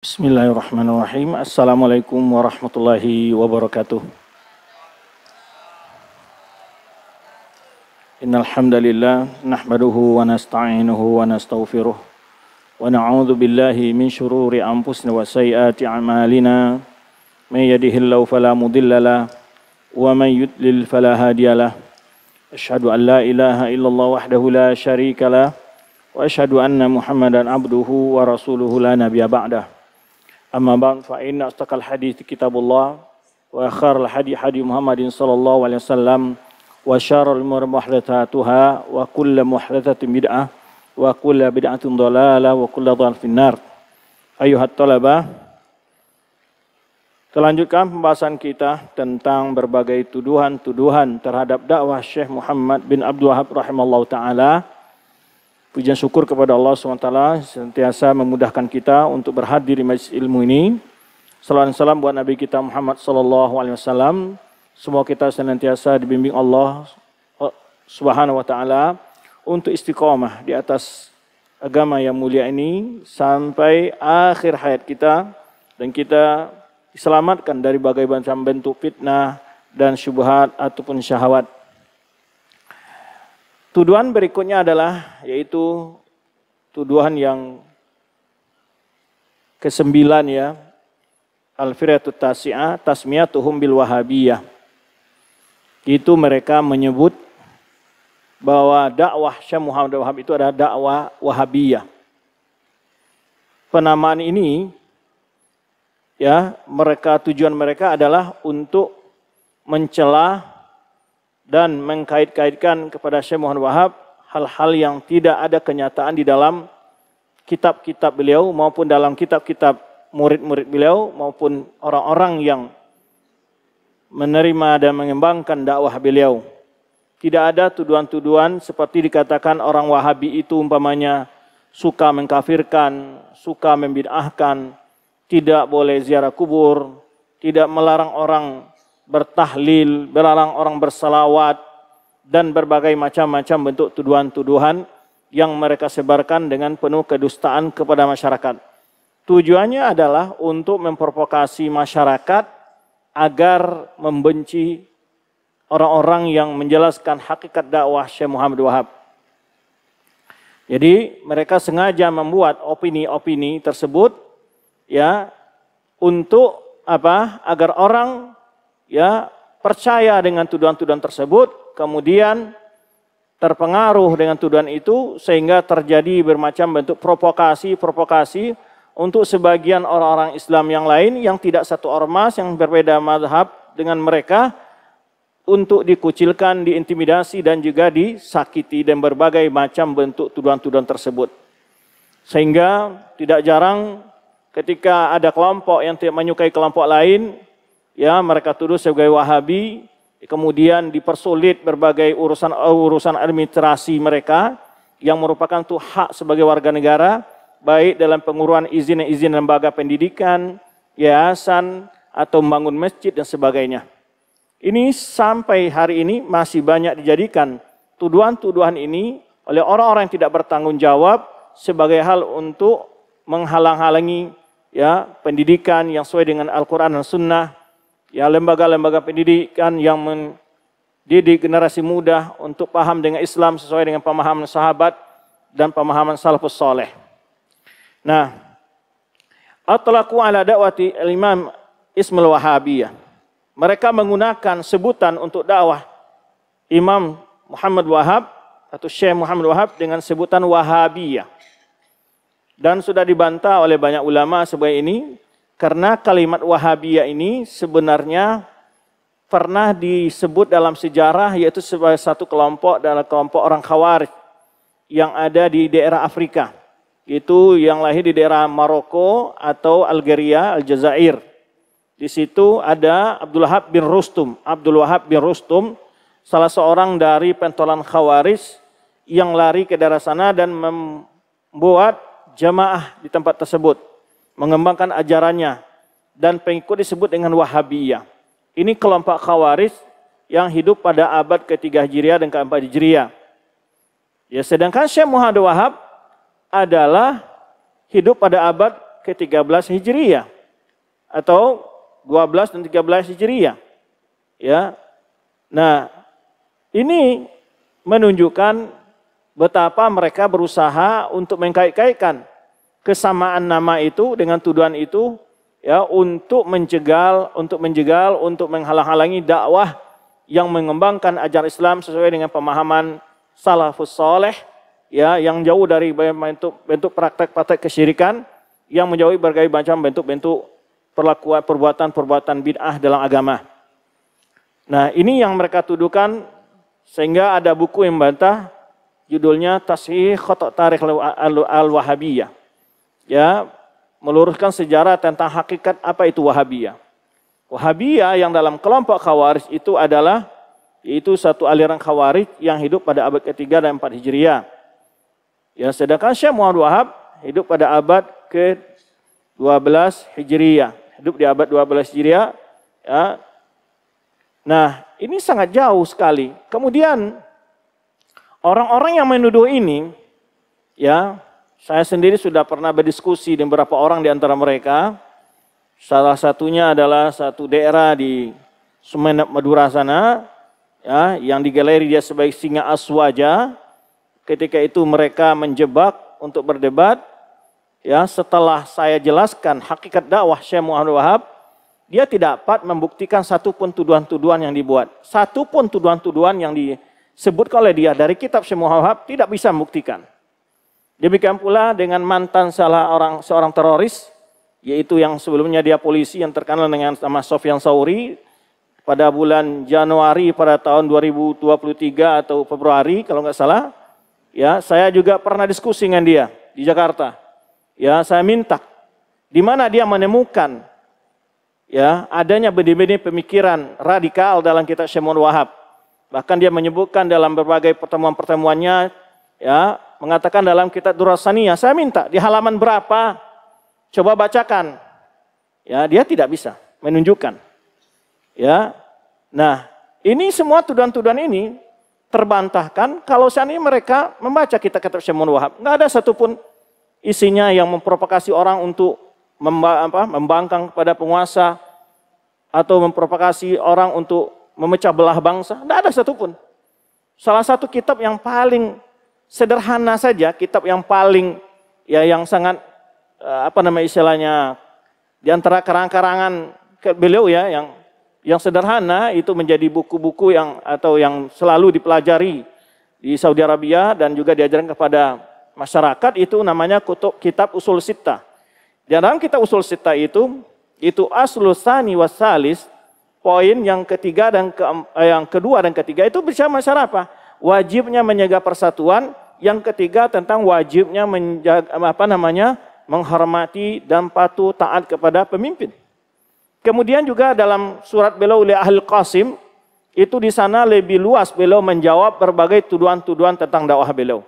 Bismillahirrahmanirrahim. Assalamualaikum warahmatullahi wabarakatuh. Innal hamdalillah nahmaduhu wa nasta'inuhu wa nastaghfiruh wa na'udzu billahi min shururi anfusina wa sayyiati a'malina may yahdihillahu fala mudilla la wa may yudlil fala hadiyalah ashhadu an la ilaha illallah wahdahu la syarika wa ashhadu anna muhammadan abduhu wa rasuluhu la nabiyya ba'dahu أما بعد فإن أصدق الحديث كتاب الله وخير الحديث حديث محمد صلى الله عليه وسلم وشر الأمور محدثاتها وكل محدثة بدعة وكل بدعة ضلالة وكل ضلال في النار Ayuhat talabah Kita pembahasan kita tentang berbagai tuduhan-tuduhan terhadap dakwah Syekh Muhammad bin Abdul Wahab rahimallahu taala Pujian syukur kepada Allah SWT sentiasa memudahkan kita untuk berhadir di majlis ilmu ini. Salam salam buat Nabi kita Muhammad SAW. Semua kita senantiasa dibimbing Allah Subhanahu Wa Taala untuk istiqomah di atas agama yang mulia ini sampai akhir hayat kita dan kita diselamatkan dari berbagai macam bentuk fitnah dan syubhat ataupun syahwat. Tuduhan berikutnya adalah yaitu tuduhan yang kesembilan ya. al firatu Tasi'ah, Tasmiyatuhum bil Wahabiyah. Itu mereka menyebut bahwa dakwah Syekh Muhammad Wahab itu adalah dakwah Wahabiyah. Penamaan ini ya, mereka tujuan mereka adalah untuk mencela dan mengkait-kaitkan kepada Syekh Muhammad Wahab hal-hal yang tidak ada kenyataan di dalam kitab-kitab beliau maupun dalam kitab-kitab murid-murid beliau maupun orang-orang yang menerima dan mengembangkan dakwah beliau. Tidak ada tuduhan-tuduhan seperti dikatakan orang Wahabi itu umpamanya suka mengkafirkan, suka membid'ahkan, tidak boleh ziarah kubur, tidak melarang orang bertahlil, belalang orang bersalawat, dan berbagai macam-macam bentuk tuduhan-tuduhan yang mereka sebarkan dengan penuh kedustaan kepada masyarakat. Tujuannya adalah untuk memprovokasi masyarakat agar membenci orang-orang yang menjelaskan hakikat dakwah Syekh Muhammad Wahab. Jadi mereka sengaja membuat opini-opini tersebut ya untuk apa? Agar orang ya percaya dengan tuduhan-tuduhan tersebut, kemudian terpengaruh dengan tuduhan itu sehingga terjadi bermacam bentuk provokasi-provokasi untuk sebagian orang-orang Islam yang lain yang tidak satu ormas yang berbeda madhab dengan mereka untuk dikucilkan, diintimidasi dan juga disakiti dan berbagai macam bentuk tuduhan-tuduhan tersebut. Sehingga tidak jarang ketika ada kelompok yang tidak menyukai kelompok lain ya mereka tuduh sebagai Wahabi, kemudian dipersulit berbagai urusan urusan administrasi mereka yang merupakan tuh hak sebagai warga negara baik dalam penguruan izin-izin lembaga pendidikan, yayasan atau membangun masjid dan sebagainya. Ini sampai hari ini masih banyak dijadikan tuduhan-tuduhan ini oleh orang-orang yang tidak bertanggung jawab sebagai hal untuk menghalang-halangi ya pendidikan yang sesuai dengan Al-Qur'an dan Sunnah ya lembaga-lembaga pendidikan yang mendidik generasi muda untuk paham dengan Islam sesuai dengan pemahaman sahabat dan pemahaman salafus soleh. Nah, atlaku ala dakwati imam Ismail Wahabiyah. Mereka menggunakan sebutan untuk dakwah Imam Muhammad Wahab atau Syekh Muhammad Wahab dengan sebutan Wahabiyah. Dan sudah dibantah oleh banyak ulama sebagai ini karena kalimat Wahabiyah ini sebenarnya pernah disebut dalam sejarah yaitu sebagai satu kelompok dalam kelompok orang Khawarij yang ada di daerah Afrika. Itu yang lahir di daerah Maroko atau Algeria, Aljazair. Di situ ada Abdul Wahab bin Rustum. Abdul Wahab bin Rustum salah seorang dari pentolan Khawarij yang lari ke daerah sana dan membuat jamaah di tempat tersebut mengembangkan ajarannya dan pengikut disebut dengan Wahabiyah. Ini kelompok Khawarij yang hidup pada abad ke-3 Hijriah dan ke-4 Hijriah. Ya, sedangkan Syekh Muhammad Wahab adalah hidup pada abad ke-13 Hijriah atau 12 dan 13 Hijriah. Ya. Nah, ini menunjukkan betapa mereka berusaha untuk mengkait-kaitkan kesamaan nama itu dengan tuduhan itu ya untuk menjegal untuk menjegal untuk menghalang-halangi dakwah yang mengembangkan ajaran Islam sesuai dengan pemahaman salafus saleh ya yang jauh dari bentuk bentuk praktek-praktek kesyirikan yang menjauhi berbagai macam bentuk-bentuk perlakuan perbuatan-perbuatan bid'ah dalam agama. Nah, ini yang mereka tuduhkan sehingga ada buku yang bantah judulnya Tashih Khotok Tarikh Al-Wahabiyah ya meluruskan sejarah tentang hakikat apa itu Wahabiyah. Wahabiyah yang dalam kelompok Khawarij itu adalah yaitu satu aliran Khawarij yang hidup pada abad ketiga dan empat Hijriah. Ya, sedangkan Syekh Muhammad Wahab hidup pada abad ke-12 Hijriah. Hidup di abad 12 Hijriah. Ya. Nah, ini sangat jauh sekali. Kemudian orang-orang yang menuduh ini ya saya sendiri sudah pernah berdiskusi dengan beberapa orang di antara mereka. Salah satunya adalah satu daerah di Sumenep Madura sana, ya, yang digeleri dia sebagai singa aswaja. Ketika itu mereka menjebak untuk berdebat. Ya, setelah saya jelaskan hakikat dakwah Syekh Muhammad Wahab, dia tidak dapat membuktikan satu pun tuduhan-tuduhan yang dibuat. Satu pun tuduhan-tuduhan yang disebutkan oleh dia dari kitab Syekh Muhammad Wahab tidak bisa membuktikan. Demikian pula dengan mantan salah orang seorang teroris, yaitu yang sebelumnya dia polisi yang terkenal dengan nama Sofyan Sauri pada bulan Januari pada tahun 2023 atau Februari kalau nggak salah. Ya, saya juga pernah diskusi dengan dia di Jakarta. Ya, saya minta di mana dia menemukan ya adanya benih-benih pemikiran radikal dalam kitab Syamul Wahab. Bahkan dia menyebutkan dalam berbagai pertemuan-pertemuannya ya mengatakan dalam kitab Durasaniyah, saya minta di halaman berapa, coba bacakan. Ya, dia tidak bisa menunjukkan. Ya, nah ini semua tuduhan-tuduhan ini terbantahkan kalau seandainya mereka membaca kitab kitab syamun Wahab. Nggak ada satupun isinya yang memprovokasi orang untuk membangkang kepada penguasa atau memprovokasi orang untuk memecah belah bangsa. Enggak ada satupun. Salah satu kitab yang paling sederhana saja kitab yang paling ya yang sangat eh, apa namanya istilahnya di antara karang-karangan beliau ya yang yang sederhana itu menjadi buku-buku yang atau yang selalu dipelajari di Saudi Arabia dan juga diajarkan kepada masyarakat itu namanya kutub kitab usul sita. Di dalam kitab usul sita itu itu sani wasalis poin yang ketiga dan ke, eh, yang kedua dan ketiga itu bisa masyarakat apa? wajibnya menjaga persatuan, yang ketiga tentang wajibnya menjaga eh, apa namanya? menghormati dan patuh taat kepada pemimpin. Kemudian juga dalam surat beliau oleh Ahl Qasim itu di sana lebih luas beliau menjawab berbagai tuduhan-tuduhan tentang dakwah beliau.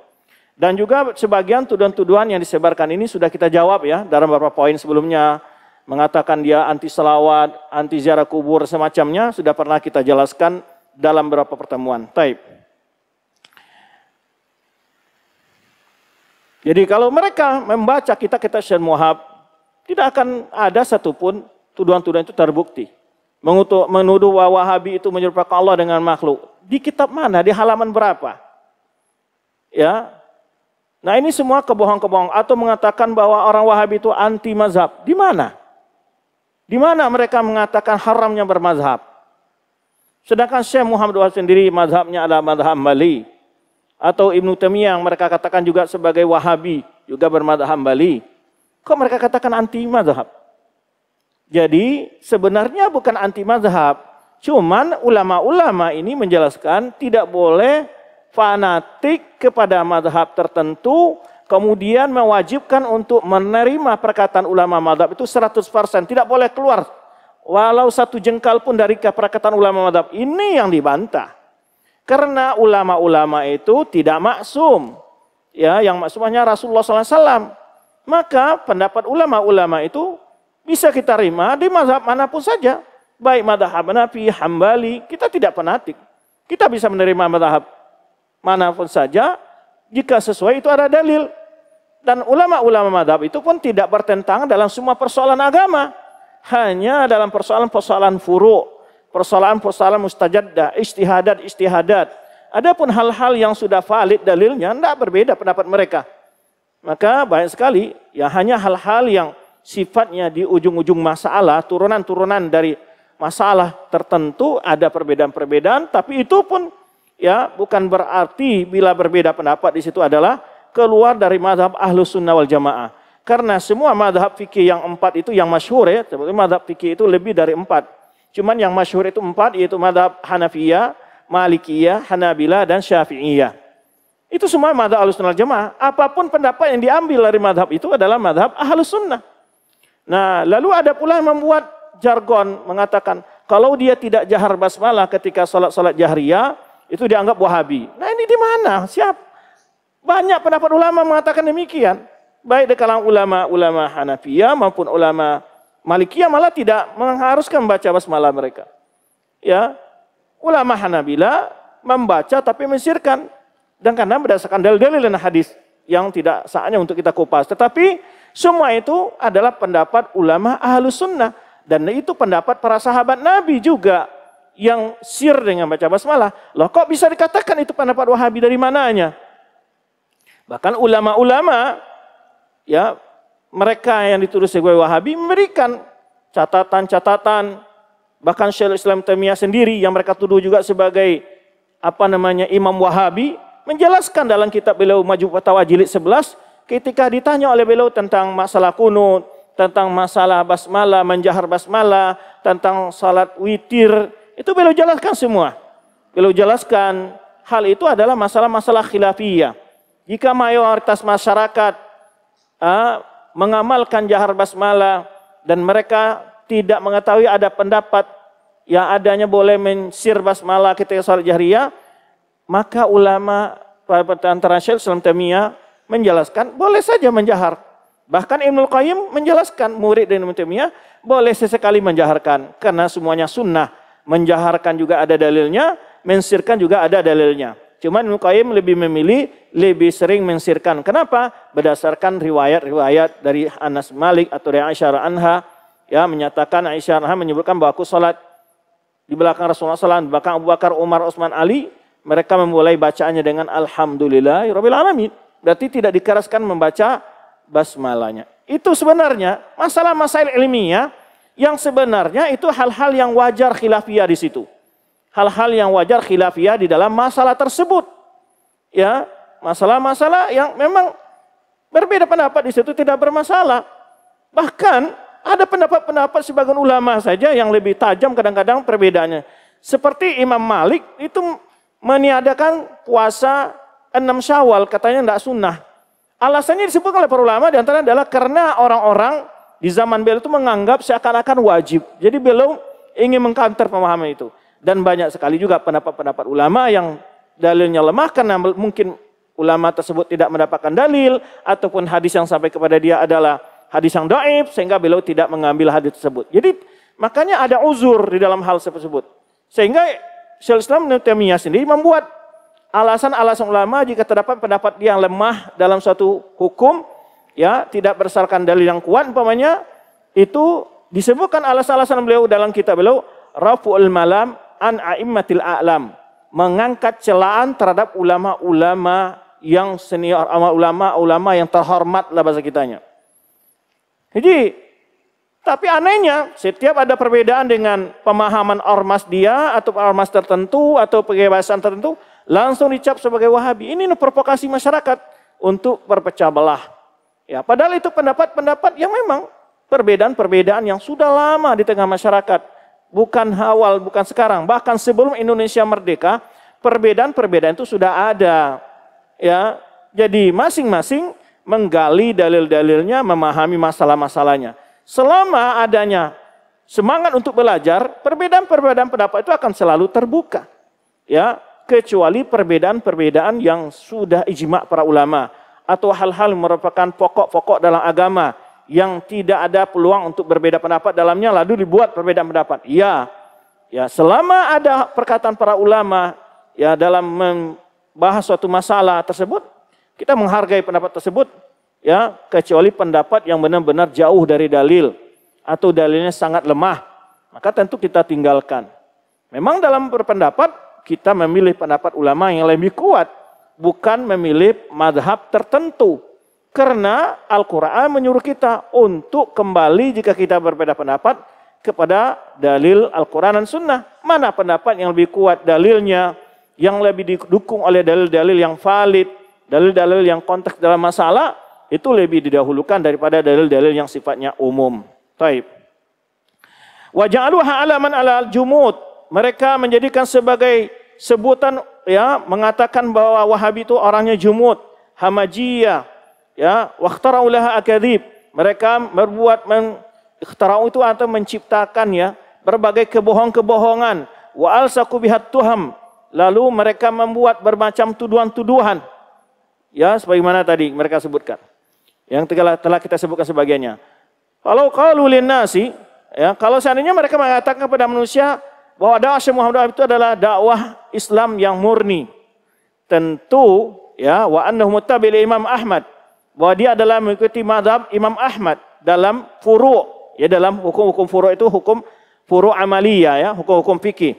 Dan juga sebagian tuduhan-tuduhan yang disebarkan ini sudah kita jawab ya dalam beberapa poin sebelumnya mengatakan dia anti selawat, anti ziarah kubur semacamnya sudah pernah kita jelaskan dalam beberapa pertemuan. Taib. Jadi kalau mereka membaca kita kita Syekh Muhab, tidak akan ada satupun tuduhan-tuduhan itu terbukti. Mengutuk, menuduh bahwa Wahabi itu menyerupakan Allah dengan makhluk. Di kitab mana? Di halaman berapa? Ya. Nah ini semua kebohong-kebohong. Atau mengatakan bahwa orang Wahabi itu anti mazhab. Di mana? Di mana mereka mengatakan haramnya bermazhab? Sedangkan Syekh Muhammad Wahab sendiri mazhabnya adalah mazhab Mali atau Ibnu Taimiyah mereka katakan juga sebagai Wahabi, juga bermadzhab Hambali. Kok mereka katakan anti mazhab? Jadi sebenarnya bukan anti mazhab, cuman ulama-ulama ini menjelaskan tidak boleh fanatik kepada mazhab tertentu kemudian mewajibkan untuk menerima perkataan ulama mazhab itu 100%, tidak boleh keluar walau satu jengkal pun dari perkataan ulama mazhab. Ini yang dibantah. Karena ulama-ulama itu tidak maksum. Ya, yang maksumnya Rasulullah SAW. Maka pendapat ulama-ulama itu bisa kita terima di mazhab manapun saja. Baik madhab Hanafi, Hambali, kita tidak fanatik. Kita bisa menerima madhab manapun saja jika sesuai itu ada dalil. Dan ulama-ulama madhab itu pun tidak bertentangan dalam semua persoalan agama. Hanya dalam persoalan-persoalan furu' persoalan-persoalan mustajadah, istihadat-istihadat. Adapun hal-hal yang sudah valid dalilnya tidak berbeda pendapat mereka. Maka banyak sekali ya hanya hal-hal yang sifatnya di ujung-ujung masalah, turunan-turunan dari masalah tertentu ada perbedaan-perbedaan, tapi itu pun ya bukan berarti bila berbeda pendapat di situ adalah keluar dari madhab ahlus sunnah wal jamaah. Karena semua madhab fikih yang empat itu yang masyhur ya, sebetulnya mazhab fikih itu lebih dari empat. Cuman yang masyhur itu empat yaitu madhab Hanafiyah, Malikiyah, Hanabila dan Syafi'iyah. Itu semua madhab ahlus sunnah jemaah. Apapun pendapat yang diambil dari madhab itu adalah madhab ahlus sunnah. Nah lalu ada pula yang membuat jargon mengatakan kalau dia tidak jahar basmalah ketika sholat-sholat jahriyah itu dianggap wahabi. Nah ini di mana? Siap. Banyak pendapat ulama mengatakan demikian. Baik di kalangan ulama-ulama Hanafiyah maupun ulama Malikiyah malah tidak mengharuskan baca basmalah mereka. Ya, ulama Hanabila membaca tapi mensirkan. Dan karena berdasarkan dalil-dalil dan hadis yang tidak saatnya untuk kita kupas. Tetapi semua itu adalah pendapat ulama ahlu sunnah. Dan itu pendapat para sahabat Nabi juga yang sir dengan baca basmalah. Loh kok bisa dikatakan itu pendapat wahabi dari mananya? Bahkan ulama-ulama ya mereka yang dituduh sebagai Wahabi memberikan catatan-catatan bahkan Syekh Islam Temia sendiri yang mereka tuduh juga sebagai apa namanya Imam Wahabi menjelaskan dalam kitab beliau Majmu' Fatawa jilid 11 ketika ditanya oleh beliau tentang masalah kunut, tentang masalah basmalah, menjahar basmalah, tentang salat witir, itu beliau jelaskan semua. Beliau jelaskan hal itu adalah masalah-masalah khilafiyah. Jika mayoritas masyarakat ah, mengamalkan jahar basmalah dan mereka tidak mengetahui ada pendapat yang adanya boleh mensir basmalah ketika salat jahriyah, maka ulama antara Syekh Islam Temiyah menjelaskan boleh saja menjahar. Bahkan Ibnu Qayyim menjelaskan murid dari Ibnu Taimiyah boleh sesekali menjaharkan karena semuanya sunnah. Menjaharkan juga ada dalilnya, mensirkan juga ada dalilnya. Cuman Mukaim lebih memilih, lebih sering mensirkan. Kenapa? Berdasarkan riwayat-riwayat dari Anas Malik atau dari Aisyah Anha. Ya, menyatakan Aisyah Anha menyebutkan bahwa aku sholat di belakang Rasulullah SAW, di belakang Abu Bakar, Umar, Osman, Ali. Mereka memulai bacaannya dengan Alhamdulillah, Rabbil Alamin. Berarti tidak dikeraskan membaca basmalahnya. Itu sebenarnya masalah-masalah ilmiah yang sebenarnya itu hal-hal yang wajar khilafiyah di situ hal-hal yang wajar khilafiyah di dalam masalah tersebut. Ya, masalah-masalah yang memang berbeda pendapat di situ tidak bermasalah. Bahkan ada pendapat-pendapat sebagian ulama saja yang lebih tajam kadang-kadang perbedaannya. Seperti Imam Malik itu meniadakan puasa enam syawal katanya tidak sunnah. Alasannya disebutkan oleh para ulama diantara adalah karena orang-orang di zaman beliau itu menganggap seakan-akan wajib. Jadi beliau ingin mengkanter pemahaman itu. Dan banyak sekali juga pendapat-pendapat ulama yang dalilnya lemah karena mungkin ulama tersebut tidak mendapatkan dalil ataupun hadis yang sampai kepada dia adalah hadis yang daib sehingga beliau tidak mengambil hadis tersebut. Jadi makanya ada uzur di dalam hal tersebut. Sehingga Syaikhul Islam Ibnu sendiri membuat alasan-alasan ulama jika terdapat pendapat yang lemah dalam suatu hukum ya tidak bersarkan dalil yang kuat umpamanya itu disebutkan alasan-alasan beliau dalam kitab beliau raful Malam an a'immatil a'lam, mengangkat celaan terhadap ulama-ulama yang senior, ulama-ulama yang terhormat lah bahasa kitanya. Jadi, tapi anehnya setiap ada perbedaan dengan pemahaman ormas dia atau ormas tertentu atau kebebasan tertentu, langsung dicap sebagai wahabi. Ini provokasi masyarakat untuk berpecah belah. Ya, padahal itu pendapat-pendapat yang memang perbedaan-perbedaan yang sudah lama di tengah masyarakat bukan awal, bukan sekarang. Bahkan sebelum Indonesia merdeka, perbedaan-perbedaan itu sudah ada. Ya, jadi masing-masing menggali dalil-dalilnya, memahami masalah-masalahnya. Selama adanya semangat untuk belajar, perbedaan-perbedaan pendapat itu akan selalu terbuka. Ya, kecuali perbedaan-perbedaan yang sudah ijma para ulama atau hal-hal merupakan pokok-pokok dalam agama yang tidak ada peluang untuk berbeda pendapat dalamnya lalu dibuat perbedaan pendapat. Ya. Ya, selama ada perkataan para ulama ya dalam membahas suatu masalah tersebut, kita menghargai pendapat tersebut ya, kecuali pendapat yang benar-benar jauh dari dalil atau dalilnya sangat lemah, maka tentu kita tinggalkan. Memang dalam berpendapat kita memilih pendapat ulama yang lebih kuat, bukan memilih madhab tertentu karena Al-Quran menyuruh kita untuk kembali jika kita berbeda pendapat kepada dalil Al-Quran dan Sunnah. Mana pendapat yang lebih kuat dalilnya, yang lebih didukung oleh dalil-dalil yang valid, dalil-dalil yang konteks dalam masalah, itu lebih didahulukan daripada dalil-dalil yang sifatnya umum. Taib. Waja'aluha alaman ala al-jumud. Mereka menjadikan sebagai sebutan ya mengatakan bahwa Wahabi itu orangnya jumud, Hamajiyah, Ya, wakhtarau akadib Mereka berbuat men itu atau menciptakan ya berbagai kebohong-kebohongan. Wa alsaku bihat tuham. Lalu mereka membuat bermacam tuduhan-tuduhan. Ya, sebagaimana tadi mereka sebutkan. Yang telah, telah kita sebutkan sebagiannya. Kalau kalau linnasi, ya, kalau seandainya mereka mengatakan kepada manusia bahwa dakwah Syekh Muhammad itu adalah dakwah Islam yang murni. Tentu ya wa annahu muttabi'il Imam Ahmad bahwa dia adalah mengikuti mazhab Imam Ahmad dalam furu ya dalam hukum-hukum furu itu hukum furu amalia ya hukum-hukum fikih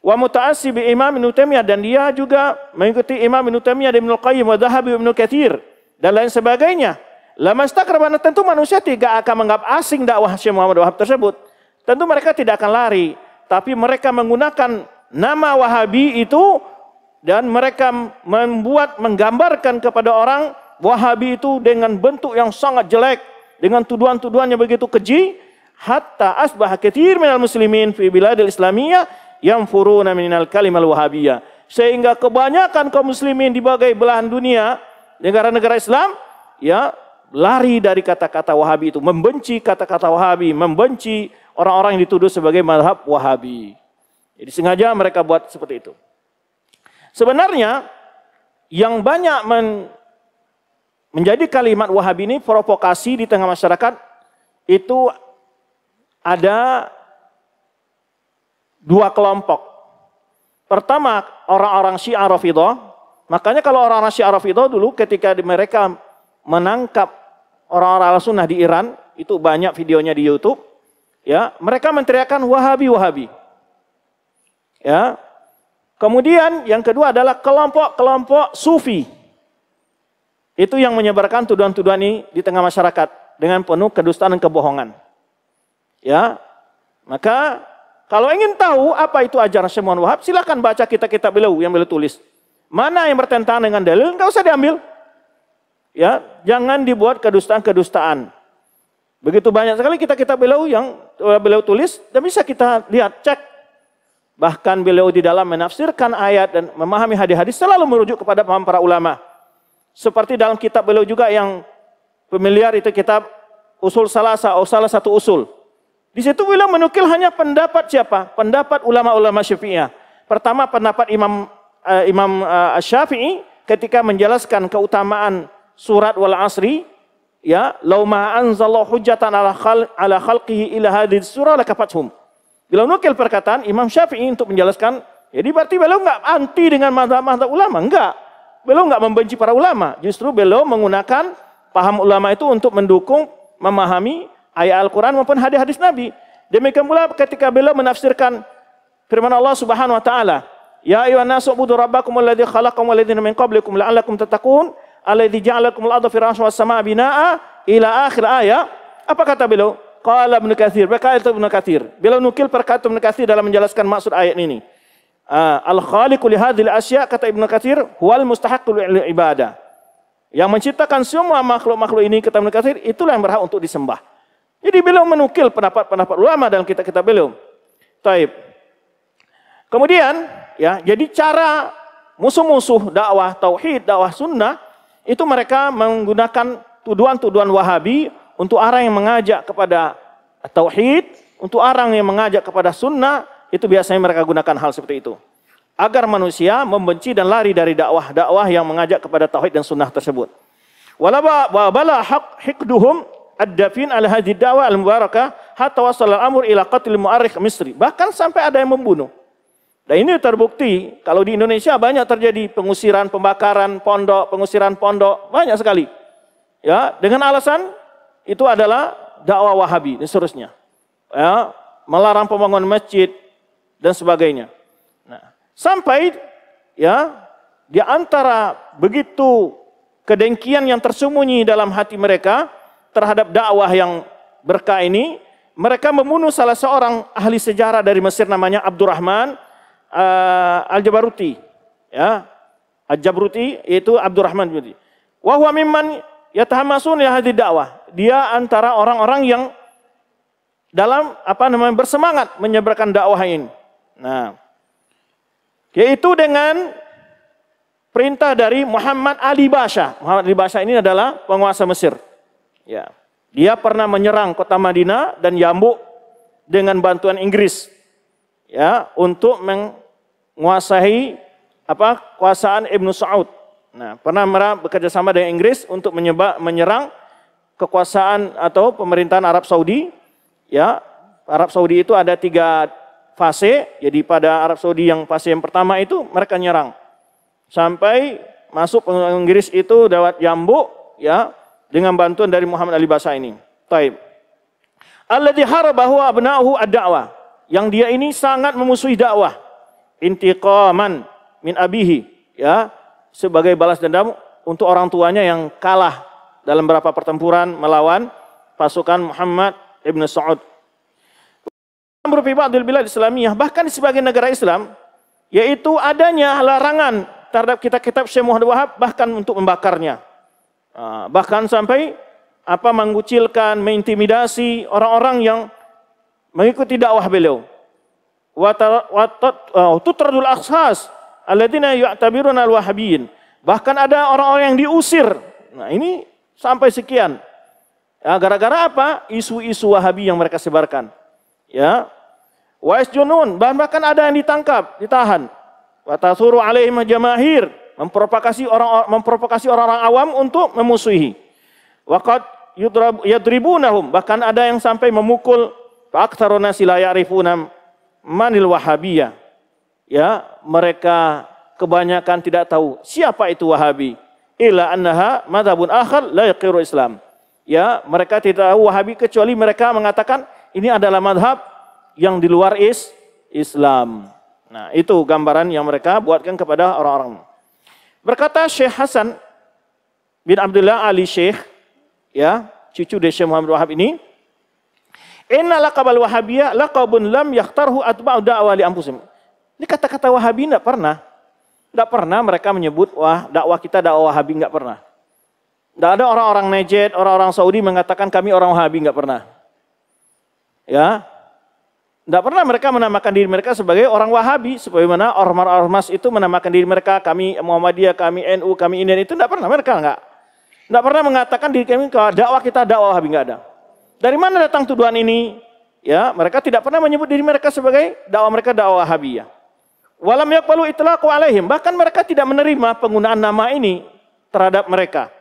wa muta'assib bi Imam Ibnu Taimiyah dan dia juga mengikuti Imam Ibnu Taimiyah dan Ibnu Qayyim wa Dhahabi Ibnu Katsir dan lain sebagainya lama karena tentu manusia tidak akan menganggap asing dakwah Syekh Muhammad Wahab tersebut tentu mereka tidak akan lari tapi mereka menggunakan nama Wahabi itu dan mereka membuat menggambarkan kepada orang Wahabi itu dengan bentuk yang sangat jelek, dengan tuduhan-tuduhannya begitu keji, hatta asbah ketir minal muslimin fi biladil islamiyah yang furuna minal kalimal wahabiyah. Sehingga kebanyakan kaum muslimin di berbagai belahan dunia, negara-negara Islam, ya lari dari kata-kata wahabi itu, membenci kata-kata wahabi, membenci orang-orang yang dituduh sebagai madhab wahabi. Jadi sengaja mereka buat seperti itu. Sebenarnya yang banyak men Menjadi kalimat Wahabi ini provokasi di tengah masyarakat itu ada dua kelompok. Pertama orang-orang Syiah Rafidah. Makanya kalau orang-orang Syiah Rafidah dulu ketika mereka menangkap orang-orang sunnah di Iran, itu banyak videonya di YouTube, ya, mereka menteriakan Wahabi Wahabi. Ya. Kemudian yang kedua adalah kelompok-kelompok Sufi. Itu yang menyebarkan tuduhan-tuduhan ini di tengah masyarakat dengan penuh kedustaan dan kebohongan. Ya, maka kalau ingin tahu apa itu ajaran Syekh Muhammad Wahab, silahkan baca kitab-kitab beliau yang beliau tulis. Mana yang bertentangan dengan dalil, enggak usah diambil. Ya, jangan dibuat kedustaan-kedustaan. Begitu banyak sekali kitab-kitab beliau yang beliau tulis dan bisa kita lihat, cek. Bahkan beliau di dalam menafsirkan ayat dan memahami hadis-hadis selalu merujuk kepada paham para ulama. Seperti dalam kitab beliau juga yang familiar itu kitab usul salasa atau salah satu usul. Di situ beliau menukil hanya pendapat siapa? Pendapat ulama-ulama Syafi'iyah. Pertama pendapat Imam uh, Imam uh, Syafi'i ketika menjelaskan keutamaan surat wal asri ya lauma anzalallahu hujjatan ala khal ala khalqihi ila hadhihi surah lakafathum. Beliau nukil perkataan Imam Syafi'i untuk menjelaskan jadi berarti beliau enggak anti dengan mazhab-mazhab ulama, enggak beliau nggak membenci para ulama, justru beliau menggunakan paham ulama itu untuk mendukung memahami ayat Al-Qur'an maupun hadis-hadis Nabi. Demikian pula ketika beliau menafsirkan firman Allah Subhanahu wa taala, "Ya ayuhan nasu budu rabbakum alladzi khalaqakum walladzina min qablikum la'allakum tattaqun, alladzi ja'alakum al-ardha firasyan was samaa'a binaa'a" ila akhir ayat. Apa kata beliau? Qala Ibnu Katsir, berkata Ibnu Katsir. Beliau nukil perkataan Ibnu Katsir dalam menjelaskan maksud ayat ini. Ah, Al-Khaliqu li hadhil asya kata Ibnu Katsir huwal mustahaqqul ibadah. Yang menciptakan semua makhluk-makhluk ini kata Ibnu Katsir itulah yang berhak untuk disembah. Jadi beliau menukil pendapat-pendapat ulama dalam kitab-kitab beliau. Taib. Kemudian ya, jadi cara musuh-musuh dakwah tauhid, dakwah sunnah itu mereka menggunakan tuduhan-tuduhan Wahabi untuk arah yang mengajak kepada tauhid, untuk arah yang mengajak kepada sunnah, itu biasanya mereka gunakan hal seperti itu. Agar manusia membenci dan lari dari dakwah-dakwah yang mengajak kepada tauhid dan sunnah tersebut. Walaba bala haq hikduhum ad-dafin al hadhi dawa al mubarakah hatta wasal al amur ila qatl muarikh misri. Bahkan sampai ada yang membunuh. Dan ini terbukti kalau di Indonesia banyak terjadi pengusiran, pembakaran pondok, pengusiran pondok, banyak sekali. Ya, dengan alasan itu adalah dakwah Wahabi dan seterusnya. Ya, melarang pembangunan masjid, dan sebagainya. Nah, sampai ya di antara begitu kedengkian yang tersembunyi dalam hati mereka terhadap dakwah yang berkah ini, mereka membunuh salah seorang ahli sejarah dari Mesir namanya Abdurrahman uh, Al-Jabaruti. Ya. Al-Jabruti yaitu Abdurrahman Al-Jabaruti. huwa mimman yatahamasun ya hadid dakwah. Dia antara orang-orang yang dalam apa namanya bersemangat menyebarkan dakwah ini. Nah, yaitu dengan perintah dari Muhammad Ali Basha. Muhammad Ali Basha ini adalah penguasa Mesir. Ya. Dia pernah menyerang kota Madinah dan Yambuk dengan bantuan Inggris. Ya, untuk menguasai apa? kekuasaan Ibnu Saud. Nah, pernah bekerja sama dengan Inggris untuk menyebab, menyerang kekuasaan atau pemerintahan Arab Saudi. Ya, Arab Saudi itu ada tiga fase, jadi pada Arab Saudi yang fase yang pertama itu mereka nyerang. Sampai masuk Inggris itu dawat Jambu ya dengan bantuan dari Muhammad Ali Basa ini. Taib. Alladhi harabahu abna'uhu ad-da'wah. Yang dia ini sangat memusuhi dakwah. Intiqaman min abihi. Ya, sebagai balas dendam untuk orang tuanya yang kalah dalam beberapa pertempuran melawan pasukan Muhammad Ibn Sa'ud Amr fi bilad Islamiyah bahkan di sebagian negara Islam yaitu adanya larangan terhadap kitab-kitab Syekh Muhammad Wahab bahkan untuk membakarnya. Ah, bahkan sampai apa mengucilkan, mengintimidasi orang-orang yang mengikuti dakwah beliau. Wa ah, tutradul ashas alladziina yu'tabiruna al wahabiyin Bahkan ada orang-orang yang diusir. Nah, ini sampai sekian. Ya, gara-gara apa? Isu-isu Wahabi yang mereka sebarkan ya wais junun bahkan ada yang ditangkap ditahan watasuru alaihim jamahir memprovokasi orang memprovokasi orang-orang awam untuk memusuhi waqad yadribunahum bahkan ada yang sampai memukul faktaruna silayarifuna manil wahabiyah ya mereka kebanyakan tidak tahu siapa itu wahabi illa annaha madhabun akhar la yaqiru islam ya mereka tidak tahu wahabi kecuali mereka mengatakan ini adalah madhab yang di luar is Islam. Nah, itu gambaran yang mereka buatkan kepada orang-orang. Berkata Syekh Hasan bin Abdullah Ali Syekh, ya, cucu dari Syekh Muhammad Wahab ini, Inna laqabal wahabiyya laqabun lam yakhtarhu atba'u da'wa li ampusim. Ini kata-kata wahabi enggak pernah. Enggak pernah mereka menyebut wah dakwah kita dakwah wahabi enggak pernah. Enggak ada orang-orang Najd, orang-orang Saudi mengatakan kami orang wahabi enggak pernah. Ya. Tidak pernah mereka menamakan diri mereka sebagai orang Wahabi. Sebagaimana ormas-ormas itu menamakan diri mereka, kami Muhammadiyah, kami NU, kami ini, itu tidak pernah mereka enggak. Tidak pernah mengatakan diri kami kalau dakwah kita dakwah Wahabi, enggak ada. Dari mana datang tuduhan ini? Ya, mereka tidak pernah menyebut diri mereka sebagai dakwah mereka dakwah ya. Walam yakbalu itlaqu alaihim. Bahkan mereka tidak menerima penggunaan nama ini terhadap mereka.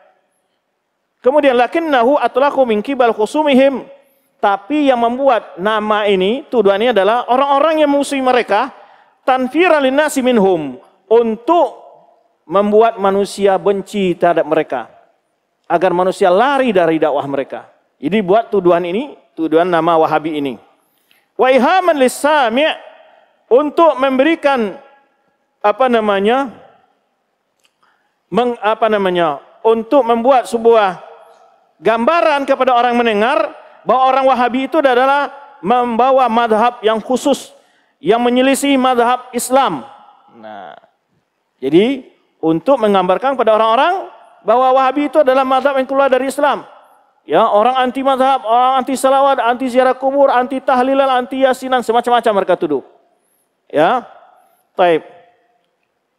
Kemudian lakinnahu atlaqu min bal khusumihim tapi yang membuat nama ini tuduhannya adalah orang-orang yang musuhi mereka tanfira linnasi minhum untuk membuat manusia benci terhadap mereka agar manusia lari dari dakwah mereka. Ini buat tuduhan ini, tuduhan nama Wahabi ini. Wa ihaman untuk memberikan apa namanya? Meng, apa namanya? Untuk membuat sebuah gambaran kepada orang mendengar bahwa orang Wahabi itu adalah membawa madhab yang khusus yang menyelisih madhab Islam. Nah, jadi untuk menggambarkan pada orang-orang bahwa Wahabi itu adalah madhab yang keluar dari Islam. Ya, orang anti madhab, orang anti salawat, anti ziarah kubur, anti tahlilan, anti yasinan, semacam-macam mereka tuduh. Ya, taib.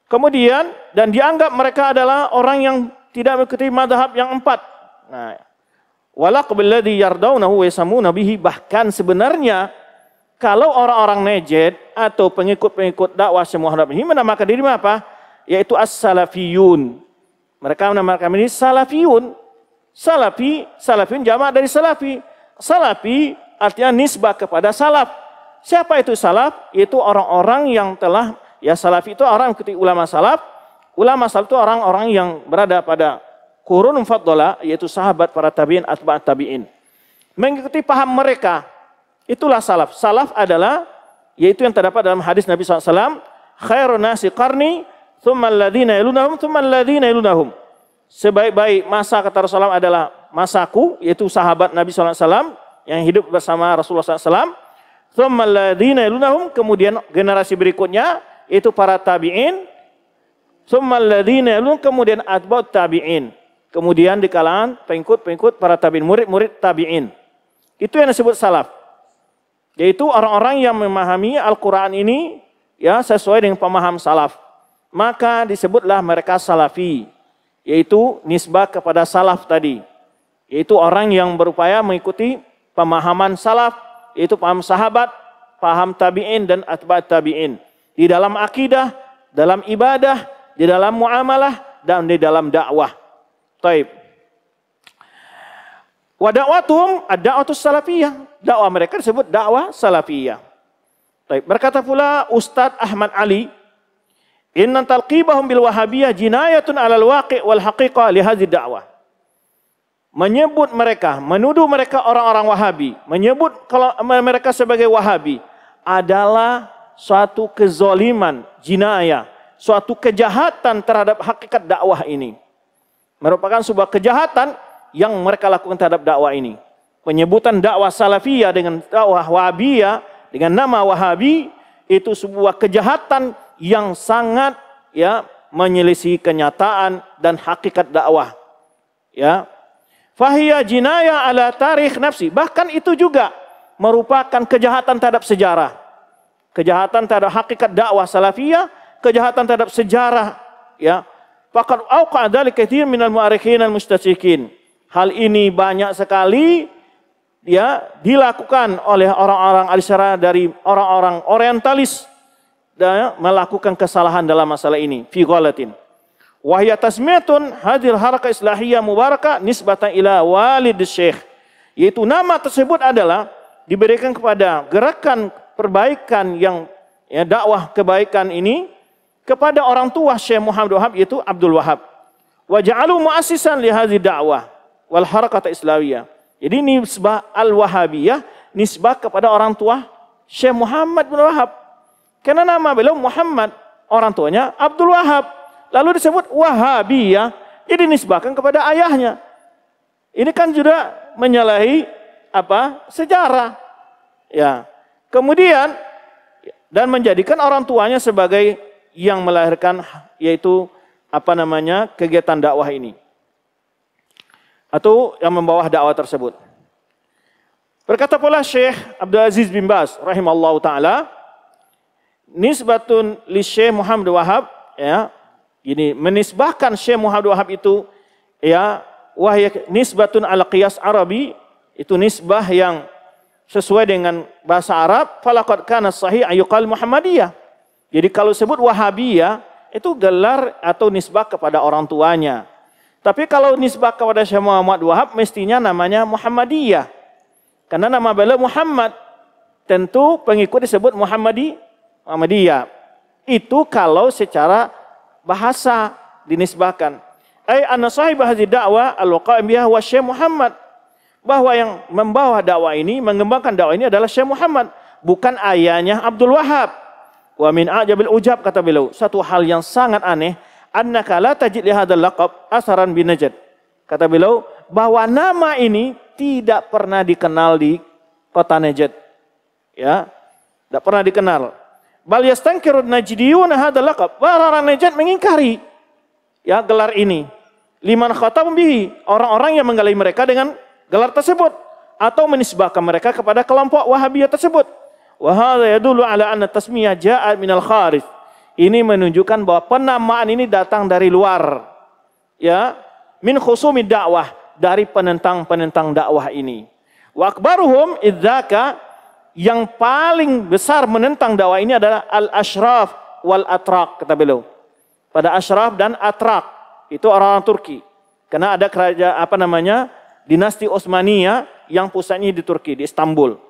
Kemudian dan dianggap mereka adalah orang yang tidak mengikuti madhab yang empat. Nah, Walak billadhi yardaunahu bihi. Bahkan sebenarnya kalau orang-orang Najd atau pengikut-pengikut dakwah semua Muhammad ini menamakan diri apa? Yaitu as-salafiyun. Mereka menamakan diri salafiyun. Salafi, salafiyun jamaah dari salafi. Salafi artinya nisbah kepada salaf. Siapa itu salaf? Itu orang-orang yang telah ya salafi itu orang ikuti ulama salaf. Ulama salaf itu orang-orang yang berada pada kurun fadla yaitu sahabat para tabi'in atba' tabi'in. Mengikuti paham mereka itulah salaf. Salaf adalah yaitu yang terdapat dalam hadis Nabi SAW khairu nasi qarni thumma alladhina ilunahum thumma alladhina ilunahum. Sebaik-baik masa kata Rasulullah SAW adalah masaku yaitu sahabat Nabi SAW yang hidup bersama Rasulullah SAW. Thumma alladhina ilunahum, kemudian generasi berikutnya itu para tabi'in Thumma alladhina ilunahum, kemudian atba'ut tabi'in. Kemudian di kalangan pengikut-pengikut para tabi'in, murid-murid tabi'in. Itu yang disebut salaf. Yaitu orang-orang yang memahami Al-Quran ini ya sesuai dengan pemaham salaf. Maka disebutlah mereka salafi. Yaitu nisbah kepada salaf tadi. Yaitu orang yang berupaya mengikuti pemahaman salaf. Yaitu paham sahabat, paham tabi'in dan atba' tabi'in. Di dalam akidah, dalam ibadah, di dalam muamalah, dan di dalam dakwah. Taib. Wadawatum ada atau salafiyah. Dakwah mereka disebut dakwah salafiyah. Taib. Berkata pula Ustadz Ahmad Ali, Inna talqibahum bil wahabiyah jinayatun alal waqi' wal haqiqah lihazi da'wah. Menyebut mereka, menuduh mereka orang-orang Wahabi, menyebut kalau mereka sebagai Wahabi adalah suatu kezoliman, jinayah, suatu kejahatan terhadap hakikat dakwah ini merupakan sebuah kejahatan yang mereka lakukan terhadap dakwah ini. Penyebutan dakwah salafiyah dengan dakwah wahabiyah dengan nama wahabi itu sebuah kejahatan yang sangat ya menyelisih kenyataan dan hakikat dakwah. Ya. Fahiya jinaya ala tarikh nafsi. Bahkan itu juga merupakan kejahatan terhadap sejarah. Kejahatan terhadap hakikat dakwah salafiyah, kejahatan terhadap sejarah ya Fakat auqa ketir min minal mu'arikhin al mustasikin. Hal ini banyak sekali ya dilakukan oleh orang-orang alisara dari orang-orang orientalis dan melakukan kesalahan dalam masalah ini fi ghalatin. Wahya tasmiyatun hadil haraka islahiyah mubarakah nisbatan ila walid syekh. Yaitu nama tersebut adalah diberikan kepada gerakan perbaikan yang ya, dakwah kebaikan ini kepada orang tua Syekh Muhammad Wahab yaitu Abdul Wahab. Wa ja'alu mu'assisan li hadhihi da'wah wal harakat Islamiyah. Jadi nisbah Al-Wahabiyah nisbah kepada orang tua Syekh Muhammad bin Wahab. Karena nama beliau Muhammad, orang tuanya Abdul Wahab. Lalu disebut Wahabiyah, ini nisbahkan kepada ayahnya. Ini kan juga menyalahi apa? sejarah. Ya. Kemudian dan menjadikan orang tuanya sebagai yang melahirkan yaitu apa namanya kegiatan dakwah ini atau yang membawa dakwah tersebut. Berkata pula Syekh Abdul Aziz bin Bas rahimallahu taala nisbatun li Syekh Muhammad Wahab ya ini menisbahkan Syekh Muhammad Wahab itu ya wahya nisbatun al qiyas arabi itu nisbah yang sesuai dengan bahasa Arab falaqad kana sahih ayyuqal muhammadiyah jadi kalau sebut Wahabi ya itu gelar atau nisbah kepada orang tuanya. Tapi kalau nisbah kepada Syekh Muhammad Wahab mestinya namanya Muhammadiyah. Karena nama beliau Muhammad. Tentu pengikut disebut Muhammadi, Muhammadiyah. Itu kalau secara bahasa dinisbahkan. Ay anna sahib hadhihi al-waqa'im wa Syekh Muhammad. Bahwa yang membawa dakwah ini, mengembangkan dakwah ini adalah Syekh Muhammad, bukan ayahnya Abdul Wahab. Wa min ajabil ujab kata beliau, satu hal yang sangat aneh, annaka la tajid li hadzal laqab asaran bin Najd. Kata beliau bahwa nama ini tidak pernah dikenal di kota Najd. Ya, tidak pernah dikenal. Bal yastankirun najdiyun hadzal laqab. Orang Najd mengingkari ya gelar ini. Liman khata bihi, orang-orang yang menggali mereka dengan gelar tersebut atau menisbahkan mereka kepada kelompok Wahabiyah tersebut. Wahai dulu yadullu ala anna tasmiyah ja'at al kharij. Ini menunjukkan bahwa penamaan ini datang dari luar. Ya, min khusumid dakwah dari penentang-penentang dakwah ini. Wa akbaruhum idzaka yang paling besar menentang dakwah ini adalah al-ashraf wal atraq kata beliau. Pada ashraf dan atraq itu orang-orang Turki. Karena ada kerajaan apa namanya? dinasti osmania yang pusatnya di Turki di Istanbul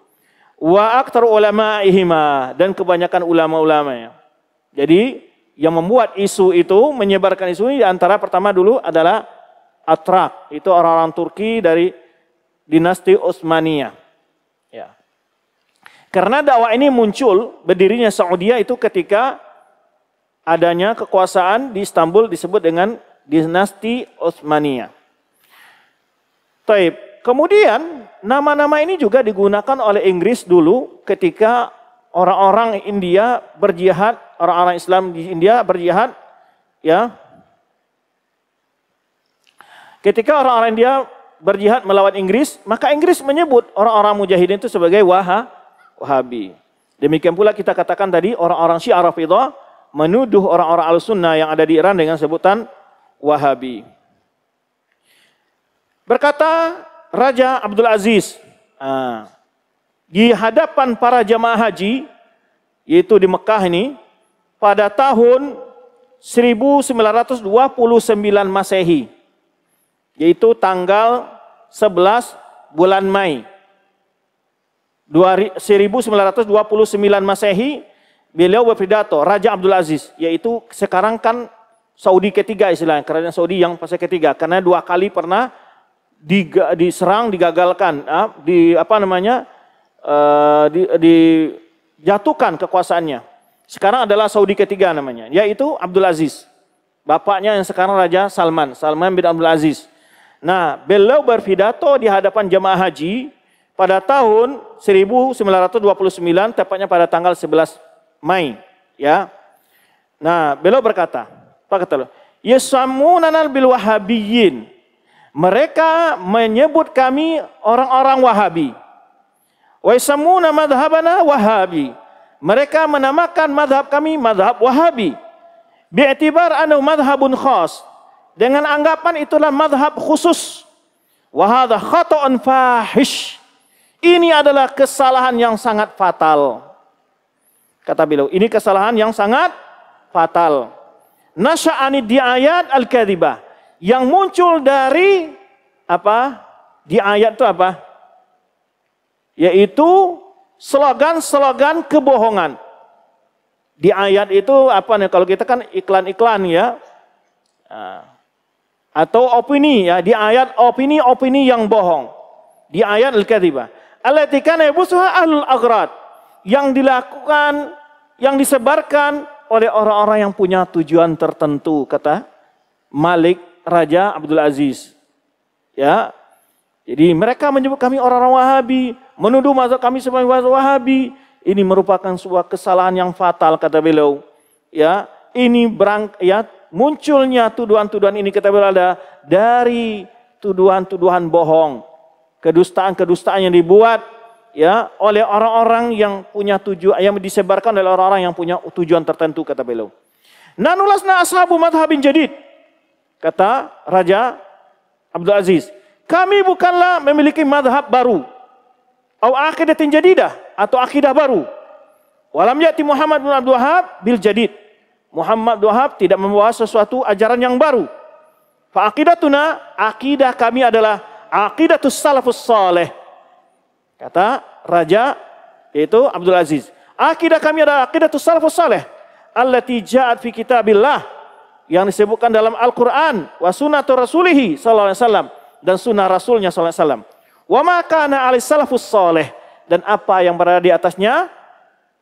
wa aktar ulama'ihima dan kebanyakan ulama ulama ya. Jadi yang membuat isu itu menyebarkan isu ini antara pertama dulu adalah Atrak, itu orang-orang Turki dari dinasti Utsmania. Ya. Karena dakwah ini muncul berdirinya Saudi itu ketika adanya kekuasaan di Istanbul disebut dengan dinasti Utsmania. Taib. Kemudian nama-nama ini juga digunakan oleh Inggris dulu ketika orang-orang India berjihad, orang-orang Islam di India berjihad, ya. Ketika orang-orang India berjihad melawan Inggris, maka Inggris menyebut orang-orang mujahidin itu sebagai waha, wahabi. Demikian pula kita katakan tadi orang-orang Syiah Rafidah menuduh orang-orang Al-Sunnah yang ada di Iran dengan sebutan wahabi. Berkata Raja Abdul Aziz ah. di hadapan para jamaah haji yaitu di Mekah ini pada tahun 1929 Masehi yaitu tanggal 11 bulan Mei 1929 Masehi beliau berpidato Raja Abdul Aziz yaitu sekarang kan Saudi ketiga istilahnya kerajaan Saudi yang fase ketiga karena dua kali pernah diga, diserang, digagalkan, ah, di apa namanya, uh, di, dijatuhkan kekuasaannya. Sekarang adalah Saudi ketiga namanya, yaitu Abdul Aziz. Bapaknya yang sekarang Raja Salman, Salman bin Abdul Aziz. Nah, beliau berpidato di hadapan jemaah haji pada tahun 1929, tepatnya pada tanggal 11 Mei. Ya, Nah, beliau berkata, Pak kata lo, nanar bil wahabiyin mereka menyebut kami orang-orang Wahabi. Wa nama madhhabana Wahabi. Mereka menamakan madhab kami madhab Wahabi. Bi'tibar anu madhabun khas. Dengan anggapan itulah madhab khusus. Wahada khata'un fahish. Ini adalah kesalahan yang sangat fatal. Kata beliau, ini kesalahan yang sangat fatal. di ayat al-kadhibah yang muncul dari apa? Di ayat itu apa? Yaitu slogan-slogan kebohongan. Di ayat itu apa nih? Kalau kita kan iklan-iklan ya. Ah. Atau opini ya, di ayat opini-opini yang bohong. Di ayat al katibah Allati kana ahlul Yang dilakukan, yang disebarkan oleh orang-orang yang punya tujuan tertentu kata Malik Raja Abdul Aziz. Ya. Jadi mereka menyebut kami orang-orang Wahabi, menuduh masa kami sebagai Wahabi. Ini merupakan sebuah kesalahan yang fatal kata beliau. Ya, ini berang ya munculnya tuduhan-tuduhan ini kata beliau ada dari tuduhan-tuduhan bohong, kedustaan-kedustaan yang dibuat ya oleh orang-orang yang punya tujuan yang disebarkan oleh orang-orang yang punya tujuan tertentu kata beliau. Nanulasna ashabu madhabin jadid. Kata Raja Abdul Aziz, kami bukanlah memiliki madhab baru. Au akidatin jadidah atau akidah baru. Walam yati Muhammad bin Abdul Wahab bil jadid. Muhammad bin Wahab tidak membawa sesuatu ajaran yang baru. Fa akidatuna, akidah kami adalah akidatus salafus saleh. Kata Raja yaitu Abdul Aziz. Akidah kami adalah akidatus salafus saleh allati ja'at fi kitabillah yang disebutkan dalam Al-Quran wa sunnatu rasulihi sallallahu alaihi wasallam dan sunnah rasulnya sallallahu alaihi wasallam. Wa makana alis salafus saleh dan apa yang berada di atasnya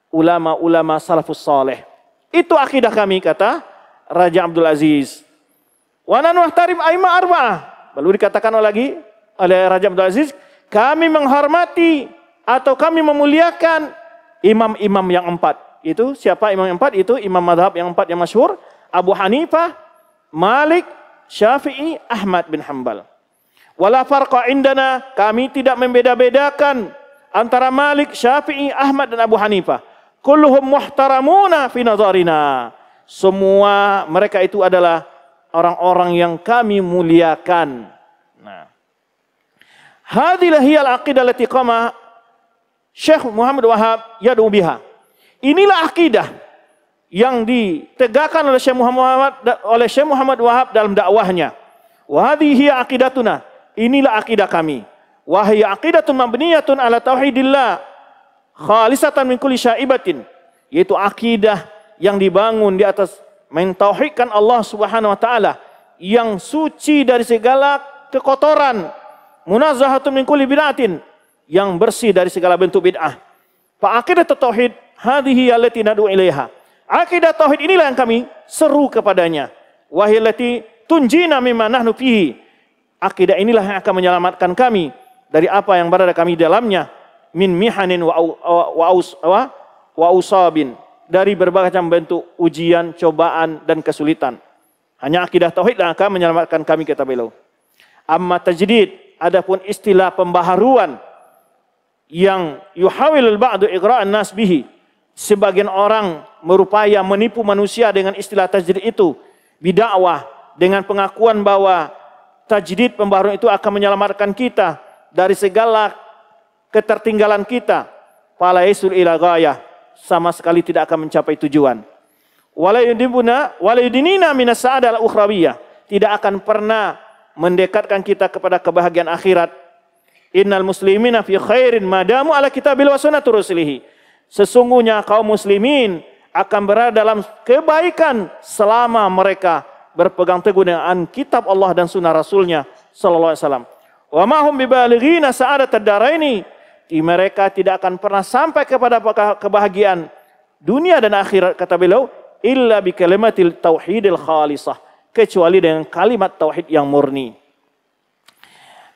ulama-ulama salafus saleh. Itu akidah kami kata Raja Abdul Aziz. wanan nan aima arba'ah. Lalu dikatakan lagi oleh Raja Abdul Aziz, kami menghormati atau kami memuliakan imam-imam yang empat. Itu siapa imam yang empat? Itu imam madhab yang empat yang masyhur Abu Hanifah, Malik, Syafi'i, Ahmad bin Hambal. Wala farqa indana, kami tidak membeda-bedakan antara Malik, Syafi'i, Ahmad dan Abu Hanifah. Kulluhum muhtaramuna fi nazarina. Semua mereka itu adalah orang-orang yang kami muliakan. Nah. Hadilah hiyal aqidah lati qama Syekh Muhammad Wahab yadu biha. Inilah akidah yang ditegakkan oleh Syekh Muhammad oleh Syekh Muhammad Wahab dalam dakwahnya. Wahadihi akidatuna. Inilah akidah kami. Wahai aqidatun mabniyatun ala tauhidillah khalisatan min kulli syaibatin. Yaitu akidah yang dibangun di atas mentauhidkan Allah Subhanahu wa taala yang suci dari segala kekotoran, munazahatun min kulli bid'atin, yang bersih dari segala bentuk bid'ah. Fa aqidat tauhid hadhihi allati nadu ilaiha. Akidah tauhid inilah yang kami seru kepadanya. Wahilati tunjina mimma nahnu fihi. Akidah inilah yang akan menyelamatkan kami dari apa yang berada kami dalamnya min mihanin wa, wa, wa, wa usabin dari berbagai macam bentuk ujian, cobaan dan kesulitan. Hanya akidah tauhid yang akan menyelamatkan kami kata beliau. Amma tajdid adapun istilah pembaharuan yang yuhawilul ba'du iqra'an nas bihi Sebagian orang merupaya menipu manusia dengan istilah tajdid itu. Bidakwah dengan pengakuan bahwa tajdid pembaharuan itu akan menyelamatkan kita dari segala ketertinggalan kita. Pala yesul ila gaya Sama sekali tidak akan mencapai tujuan. Walayudinina walayudinina minas sa'adal ukhrawiyah. Tidak akan pernah mendekatkan kita kepada kebahagiaan akhirat. Innal muslimina fi khairin madamu ala kitabil wa rusulihi. Sesungguhnya kaum muslimin akan berada dalam kebaikan selama mereka berpegang teguh dengan kitab Allah dan sunnah Rasulnya Sallallahu Alaihi Wasallam. Wa mahum bibalighina sa'adat ad-daraini. Mereka tidak akan pernah sampai kepada kebahagiaan dunia dan akhirat kata beliau illa bi kalimatil tauhidil khalisah kecuali dengan kalimat tauhid yang murni.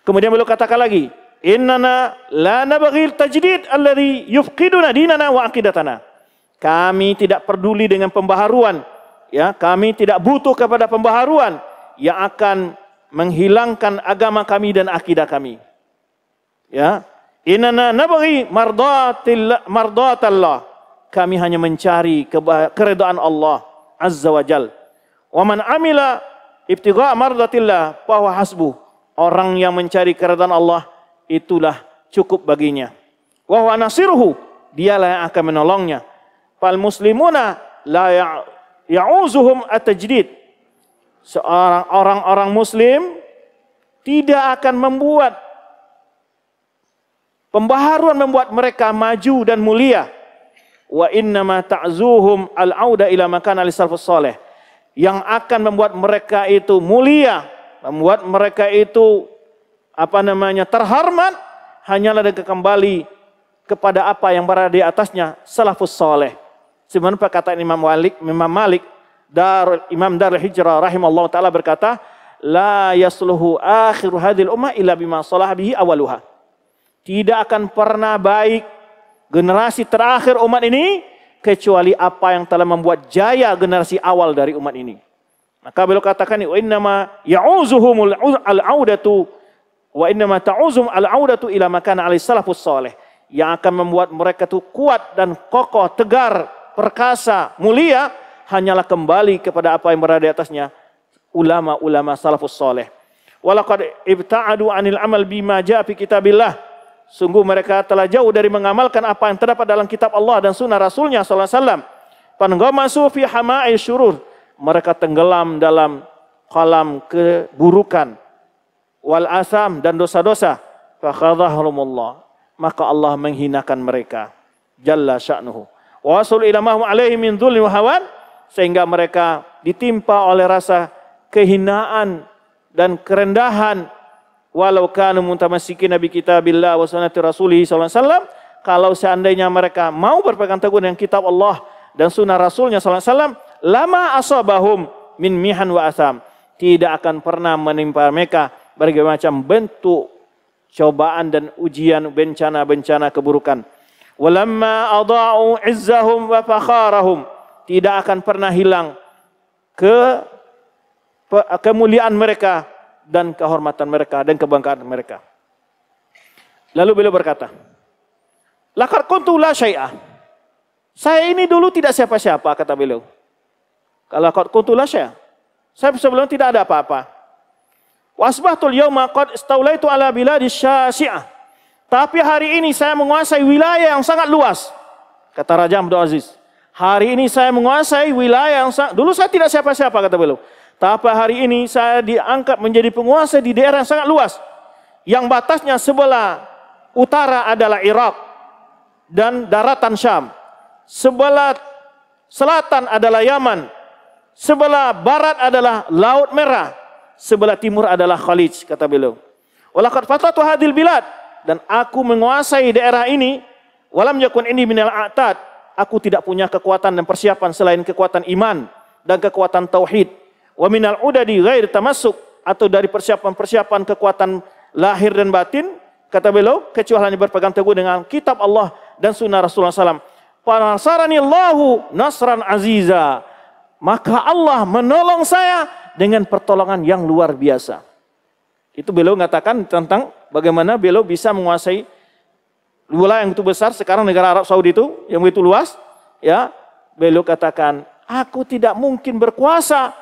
Kemudian beliau katakan lagi, innana la nabghil tajdid alladhi yufqiduna dinana wa aqidatana kami tidak peduli dengan pembaharuan ya kami tidak butuh kepada pembaharuan yang akan menghilangkan agama kami dan akidah kami ya innana nabghi mardatil mardatallah kami hanya mencari keredaan Allah azza wa jal wa man amila ibtigha mardatillah fa hasbu orang yang mencari keredaan Allah itulah cukup baginya. Wa huwa nasiruhu, dialah yang akan menolongnya. Fal muslimuna la ya, ya'uzuhum at-tajdid. Seorang orang-orang muslim tidak akan membuat pembaharuan membuat mereka maju dan mulia. Wa inna ma ta'zuhum al-auda ila makan al-salafus saleh. Yang akan membuat mereka itu mulia, membuat mereka itu apa namanya terhormat hanyalah dengan kembali kepada apa yang berada di atasnya salafus soleh. Sebenarnya perkataan Imam Malik, Imam Malik Dar, Imam Darul Hijrah rahimallahu taala berkata, la yasluhu akhiru hadil umma illa bima salah bihi awaluha. Tidak akan pernah baik generasi terakhir umat ini kecuali apa yang telah membuat jaya generasi awal dari umat ini. Maka beliau katakan, "Wa nama ya'uzuhumul al-audatu Wa innama ta'uzum al-audatu ila makan alaihi salafus soleh. Yang akan membuat mereka itu kuat dan kokoh, tegar, perkasa, mulia. Hanyalah kembali kepada apa yang berada di atasnya. Ulama-ulama salafus soleh. Walakad ibta'adu anil amal bima ja'a fi kitabillah. Sungguh mereka telah jauh dari mengamalkan apa yang terdapat dalam kitab Allah dan sunnah Rasulnya SAW. Panggomasu fi hamai syurur. Mereka tenggelam dalam kolam keburukan wal asam dan dosa-dosa. Fakhadhahumullah. Maka Allah menghinakan mereka. Jalla sya'nuhu. Wasul mahum alaihi min dhulli hawan. Sehingga mereka ditimpa oleh rasa kehinaan dan kerendahan. Walau kanu mutamasiki nabi kita bila wa sunnati rasulih sallallahu Kalau seandainya mereka mau berpegang teguh dengan kitab Allah dan sunnah rasulnya sallallahu Lama asabahum min mihan wa asam. Tidak akan pernah menimpa mereka berbagai macam bentuk cobaan dan ujian bencana-bencana keburukan. Walamma adau izzahum wa fakharahum. Tidak akan pernah hilang ke kemuliaan mereka dan kehormatan mereka dan kebanggaan mereka. Lalu beliau berkata, Lakar kuntu la syai'ah. Saya ini dulu tidak siapa-siapa, kata beliau. Kalau kuntu la syai'ah. Saya sebelum tidak ada apa-apa. Wasbahtul yauma qad itu ala di syasi'ah. Tapi hari ini saya menguasai wilayah yang sangat luas. Kata Raja Abdul Aziz. Hari ini saya menguasai wilayah yang sangat... Dulu saya tidak siapa-siapa kata beliau. Tapi hari ini saya diangkat menjadi penguasa di daerah yang sangat luas. Yang batasnya sebelah utara adalah Irak dan daratan Syam. Sebelah selatan adalah Yaman. Sebelah barat adalah Laut Merah sebelah timur adalah Khalij kata beliau. Walakat fatatu hadil bilad dan aku menguasai daerah ini walam yakun ini minal atad aku tidak punya kekuatan dan persiapan selain kekuatan iman dan kekuatan tauhid wa minal udadi ghair tamasuk atau dari persiapan-persiapan kekuatan lahir dan batin kata beliau kecuali hanya berpegang teguh dengan kitab Allah dan sunnah Rasulullah SAW. Panasarani Allahu nasran aziza. Maka Allah menolong saya dengan pertolongan yang luar biasa. Itu beliau mengatakan tentang bagaimana beliau bisa menguasai wilayah yang itu besar sekarang negara Arab Saudi itu yang begitu luas ya beliau katakan aku tidak mungkin berkuasa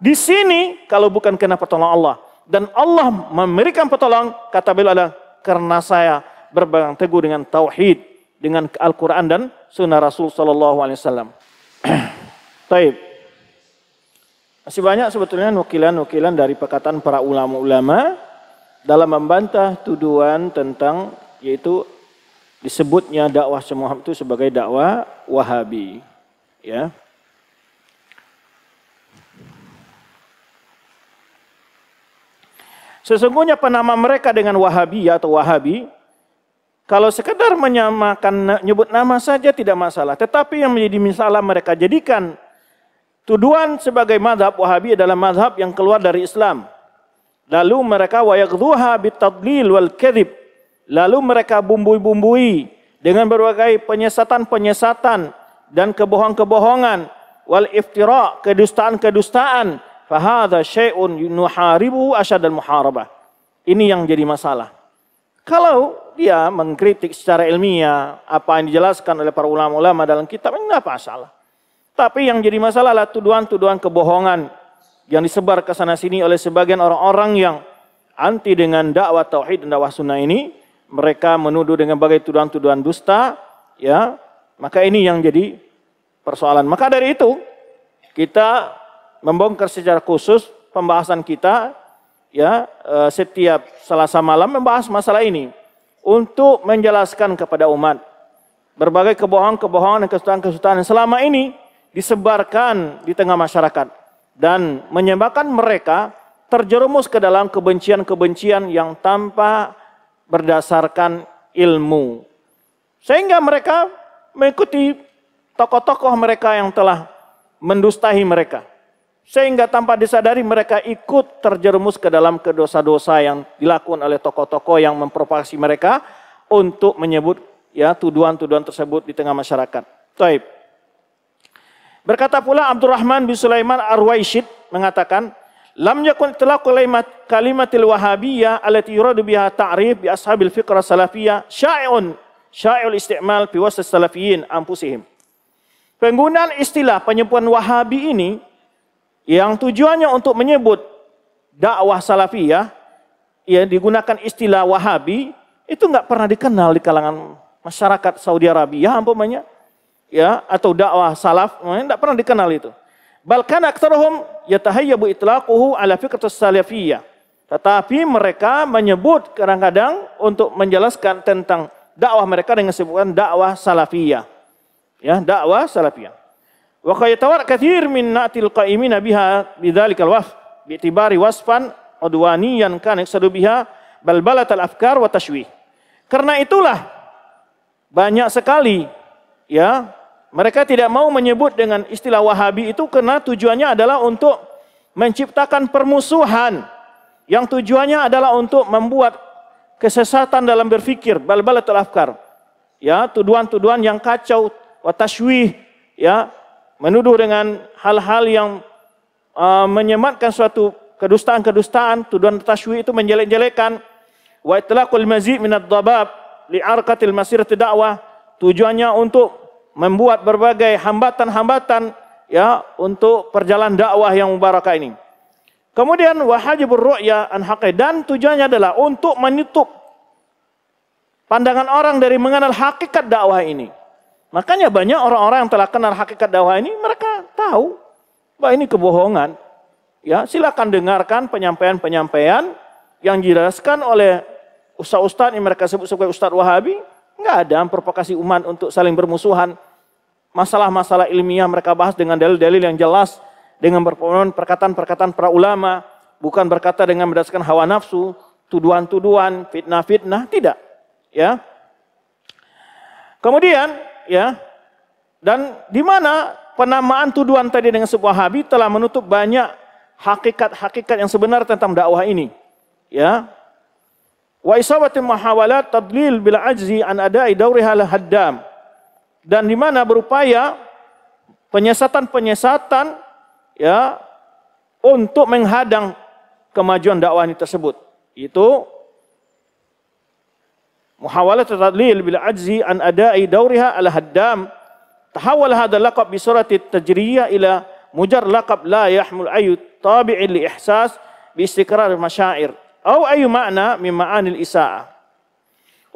di sini kalau bukan karena pertolongan Allah dan Allah memberikan pertolongan kata beliau adalah karena saya berpegang teguh dengan tauhid dengan Al-Qur'an dan sunnah Rasul sallallahu alaihi wasallam. Baik. Masih banyak sebetulnya nukilan-nukilan dari perkataan para ulama-ulama dalam membantah tuduhan tentang yaitu disebutnya dakwah semua itu sebagai dakwah Wahabi, ya. Sesungguhnya penama mereka dengan Wahabi atau Wahabi kalau sekedar menyamakan nyebut nama saja tidak masalah, tetapi yang menjadi masalah mereka jadikan Tuduhan sebagai mazhab Wahabi adalah mazhab yang keluar dari Islam. Lalu mereka wayaghdhuha bitadlil wal kadhib. Lalu mereka bumbui-bumbui dengan berbagai penyesatan-penyesatan dan kebohongan kebohongan wal iftira, kedustaan-kedustaan. Fahadha syai'un nuharibu al muharabah. Ini yang jadi masalah. Kalau dia mengkritik secara ilmiah apa yang dijelaskan oleh para ulama-ulama dalam kitab, ini apa salah? Tapi yang jadi masalah adalah tuduhan-tuduhan kebohongan yang disebar ke sana sini oleh sebagian orang-orang yang anti dengan dakwah tauhid dan dakwah sunnah ini, mereka menuduh dengan berbagai tuduhan-tuduhan dusta, ya. Maka ini yang jadi persoalan. Maka dari itu kita membongkar secara khusus pembahasan kita ya eh, setiap Selasa malam membahas masalah ini untuk menjelaskan kepada umat berbagai kebohongan-kebohongan dan kesutaan-kesutaan selama ini disebarkan di tengah masyarakat dan menyebabkan mereka terjerumus ke dalam kebencian-kebencian yang tanpa berdasarkan ilmu. Sehingga mereka mengikuti tokoh-tokoh mereka yang telah mendustahi mereka. Sehingga tanpa disadari mereka ikut terjerumus ke dalam kedosa-dosa yang dilakukan oleh tokoh-tokoh yang memprovokasi mereka untuk menyebut ya tuduhan-tuduhan tersebut di tengah masyarakat. Taib. Berkata pula Abdurrahman bin Sulaiman Arwaishid mengatakan, Lam yakun telah kalimat kalimatil wahabiyah alati yuradu biha ta'rif bi ashabil fikra salafiyah syai'un syai'ul isti'mal fi wasat salafiyin ampusihim. Penggunaan istilah penyempuan wahabi ini yang tujuannya untuk menyebut dakwah salafiyah yang digunakan istilah wahabi itu nggak pernah dikenal di kalangan masyarakat Saudi Arabia umpamanya ya atau dakwah salaf tidak eh, pernah dikenal itu. Balkan aktaruhum yatahayyabu itlaquhu ala fikratus salafiyah. Tetapi mereka menyebut kadang-kadang untuk menjelaskan tentang dakwah mereka dengan sebutan dakwah salafiyah. Ya, dakwah salafiyah. Wa qayatawar kathir min na'til nabiha biha bidzalikal waf bi'tibari wasfan udwaniyan kan yaksadu biha balbalat al-afkar wa tashwih. Karena itulah banyak sekali ya mereka tidak mau menyebut dengan istilah Wahabi itu karena tujuannya adalah untuk menciptakan permusuhan yang tujuannya adalah untuk membuat kesesatan dalam berfikir bal-bal afkar. Ya, tuduhan-tuduhan yang kacau, watashwih, ya, menuduh dengan hal-hal yang uh, menyematkan suatu kedustaan-kedustaan, tuduhan tashwih itu menjelek-jelekan. Wa itlaqul mazid minad dhabab li arqatil masirati wah Tujuannya untuk membuat berbagai hambatan-hambatan ya untuk perjalanan dakwah yang mubarakah ini. Kemudian wahajibur ru'ya an haqi dan tujuannya adalah untuk menutup pandangan orang dari mengenal hakikat dakwah ini. Makanya banyak orang-orang yang telah kenal hakikat dakwah ini mereka tahu bahwa ini kebohongan. Ya, silakan dengarkan penyampaian-penyampaian yang dijelaskan oleh ustaz-ustaz yang mereka sebut sebagai ustaz Wahabi, Enggak ada provokasi umat untuk saling bermusuhan masalah-masalah ilmiah mereka bahas dengan dalil-dalil yang jelas, dengan perkataan-perkataan para ulama, bukan berkata dengan berdasarkan hawa nafsu, tuduhan-tuduhan, fitnah-fitnah, tidak. Ya. Kemudian, ya, dan di mana penamaan tuduhan tadi dengan sebuah habi telah menutup banyak hakikat-hakikat yang sebenar tentang dakwah ini. Ya. Wa isabatil mahawalat tadlil bil ajzi an ada'i dauriha haddam dan di mana berupaya penyesatan-penyesatan ya untuk menghadang kemajuan dakwah ini tersebut. Itu muhawalah tadlil bil ajzi an ada'i dauriha al haddam tahawal hadha laqab bi surati tajriyah ila mujar laqab la yahmul ayu tabi'in li ihsas bi istiqrar masyair au ayu makna min ma'anil isaa'ah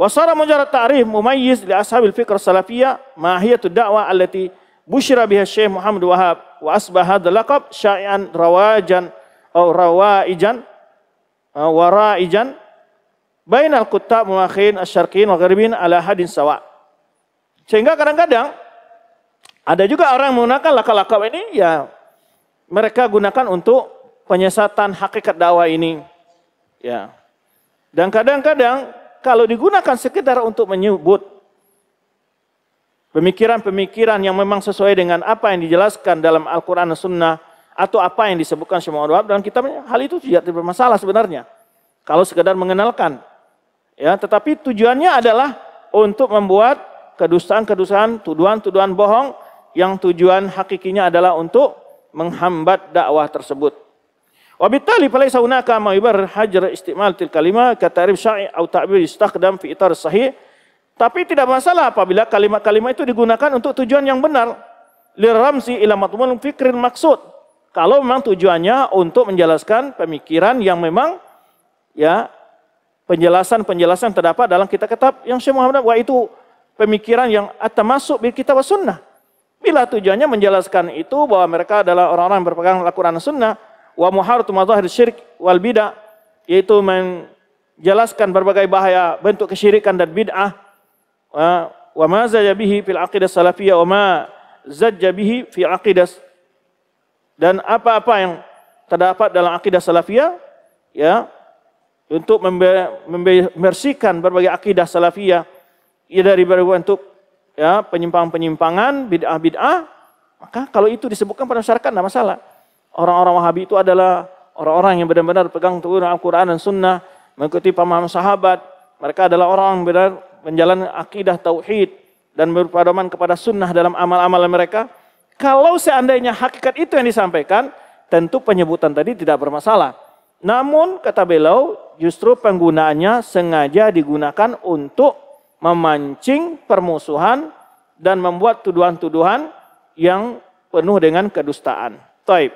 Wasara mujarad ta'rif mumayyiz li ashabil fikr salafiyah mahiyatud hiya da'wa allati bushira biha Syekh Muhammad Wahab wa asbaha hadzal laqab syai'an rawajan aw rawaijan uh, waraijan bainal kuttab muakhin asy-syarqiyyin wa gharibin ala hadin sawa. Sehingga kadang-kadang ada juga orang yang menggunakan laka-laka ini ya mereka gunakan untuk penyesatan hakikat dakwah ini. Ya. Dan kadang-kadang kalau digunakan sekedar untuk menyebut pemikiran-pemikiran yang memang sesuai dengan apa yang dijelaskan dalam Al-Quran dan Sunnah atau apa yang disebutkan semua Muhammad Wahab dalam kitabnya, hal itu tidak bermasalah sebenarnya. Kalau sekedar mengenalkan. ya Tetapi tujuannya adalah untuk membuat kedustaan-kedustaan, tuduhan-tuduhan bohong yang tujuan hakikinya adalah untuk menghambat dakwah tersebut. Wabitali فليس هناك ما ibar istimal istimal til kalima kata شرعي syai تعبير istakdam في sahih tapi tidak masalah apabila kalimat-kalimat itu digunakan untuk tujuan yang benar. Liramsi ilamat matmun fikrin maksud. Kalau memang tujuannya untuk menjelaskan pemikiran yang memang ya penjelasan-penjelasan terdapat dalam kitab-kitab yang Syekh Muhammad wa itu pemikiran yang masuk bil kitab sunnah. Bila tujuannya menjelaskan itu bahwa mereka adalah orang-orang yang berpegang Al-Qur'an sunnah, wa muharatu mazahir syirik wal bid'ah yaitu menjelaskan berbagai bahaya bentuk kesyirikan dan bid'ah wa ma zajja bihi fil aqidah salafiyah wa ma zajja bihi fi aqidah dan apa-apa yang terdapat dalam akidah salafiyah ya untuk membersihkan berbagai akidah salafiyah ya dari berbagai bentuk ya penyimpangan-penyimpangan bid'ah-bid'ah maka kalau itu disebutkan pada masyarakat tidak masalah orang-orang Wahabi itu adalah orang-orang yang benar-benar pegang teguh Al-Quran dan Sunnah, mengikuti pemahaman sahabat. Mereka adalah orang yang benar menjalani akidah tauhid dan berpadaman kepada sunnah dalam amal-amal mereka. Kalau seandainya hakikat itu yang disampaikan, tentu penyebutan tadi tidak bermasalah. Namun kata beliau, justru penggunaannya sengaja digunakan untuk memancing permusuhan dan membuat tuduhan-tuduhan yang penuh dengan kedustaan. Taib.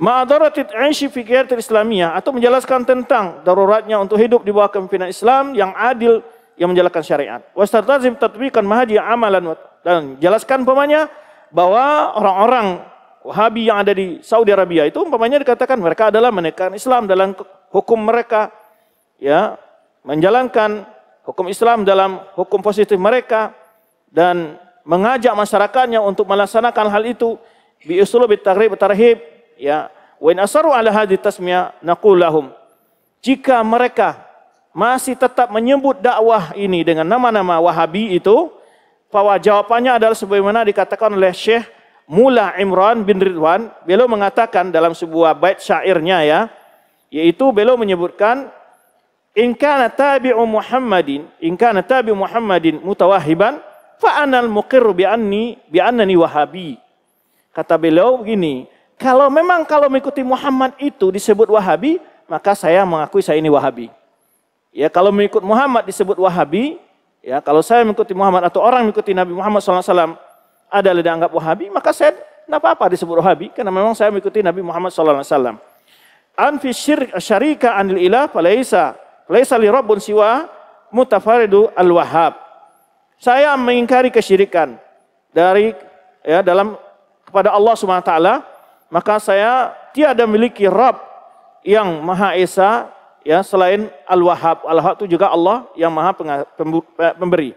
Ma'adaratit aishi fi Islamiyah atau menjelaskan tentang daruratnya untuk hidup di bawah kepemimpinan Islam yang adil yang menjalankan syariat. Wastatazim tatbikan mahaji amalan dan jelaskan umpamanya bahwa orang-orang Wahabi yang ada di Saudi Arabia itu umpamanya dikatakan mereka adalah menekan Islam dalam hukum mereka ya menjalankan hukum Islam dalam hukum positif mereka dan mengajak masyarakatnya untuk melaksanakan hal itu bi usul bi tarhib ya wa in asaru ala hadhi tasmiyah naqul lahum jika mereka masih tetap menyebut dakwah ini dengan nama-nama Wahabi itu bahwa jawabannya adalah sebagaimana dikatakan oleh Syekh Mula Imran bin Ridwan beliau mengatakan dalam sebuah bait syairnya ya yaitu beliau menyebutkan in kana tabi'u Muhammadin in kana tabi'u Muhammadin mutawahhiban fa anal muqirru bi anni bi annani wahabi kata beliau begini kalau memang kalau mengikuti Muhammad itu disebut Wahabi, maka saya mengakui saya ini Wahabi. Ya, kalau mengikut Muhammad disebut Wahabi, ya kalau saya mengikuti Muhammad atau orang mengikuti Nabi Muhammad SAW adalah dianggap Wahabi, maka saya tidak apa-apa disebut Wahabi karena memang saya mengikuti Nabi Muhammad SAW. Anfi syirik syarika anil ilah falaisa falaisa li rabbun siwa mutafaridu al wahab. Saya mengingkari kesyirikan dari ya dalam kepada Allah Subhanahu wa taala maka saya tiada memiliki Rab yang Maha Esa ya selain Al-Wahhab. Al-Wahhab itu juga Allah yang Maha pemberi.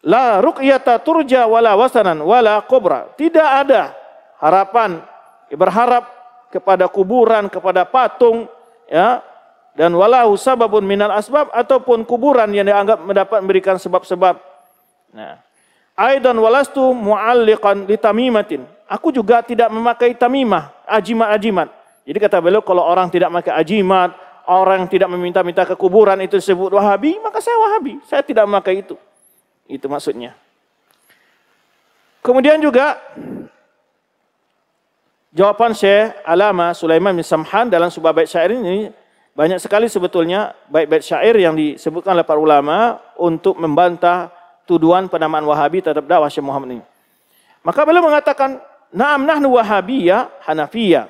La ruqyata turja wala wasanan wala kubra. Tidak ada harapan berharap kepada kuburan, kepada patung ya dan walahu sababun minal asbab ataupun kuburan yang dianggap mendapat memberikan sebab-sebab. Nah, aidan walastu mu'alliqan litamimatin Aku juga tidak memakai tamimah, ajimat-ajimat. Jadi kata beliau kalau orang tidak memakai ajimat, orang yang tidak meminta-minta ke kuburan itu disebut wahabi, maka saya wahabi. Saya tidak memakai itu. Itu maksudnya. Kemudian juga jawaban Syekh Alama Sulaiman bin Samhan dalam sebuah bait syair ini banyak sekali sebetulnya bait-bait syair yang disebutkan oleh para ulama untuk membantah tuduhan penamaan Wahabi terhadap dakwah Syekh Muhammad ini. Maka beliau mengatakan Naam nahnu wahabiyya hanafiyya.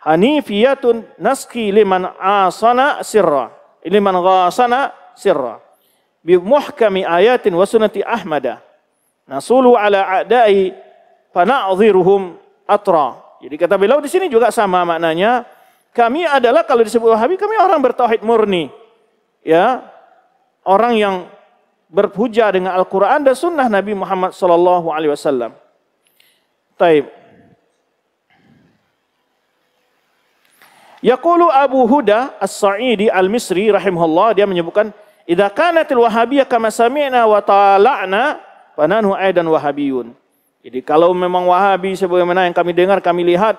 Hanifiyatun naski liman asana sirra. Liman ghasana sirra. Bi muhkami ayatin wa sunati ahmada. Nasulu ala a'dai fana'ziruhum atra. Jadi kata beliau di sini juga sama maknanya. Kami adalah kalau disebut wahabi kami orang bertauhid murni. Ya. Orang yang berpuja dengan Al-Quran dan Sunnah Nabi Muhammad SAW. Alaihi Wasallam. Taib. Yaqulu Abu Huda As-Sa'idi Al-Misri rahimahullah dia menyebutkan idza kanatil wahabiyah kama sami'na wa tala'na fananhu aidan wahabiyun. Jadi kalau memang wahabi sebagaimana yang kami dengar kami lihat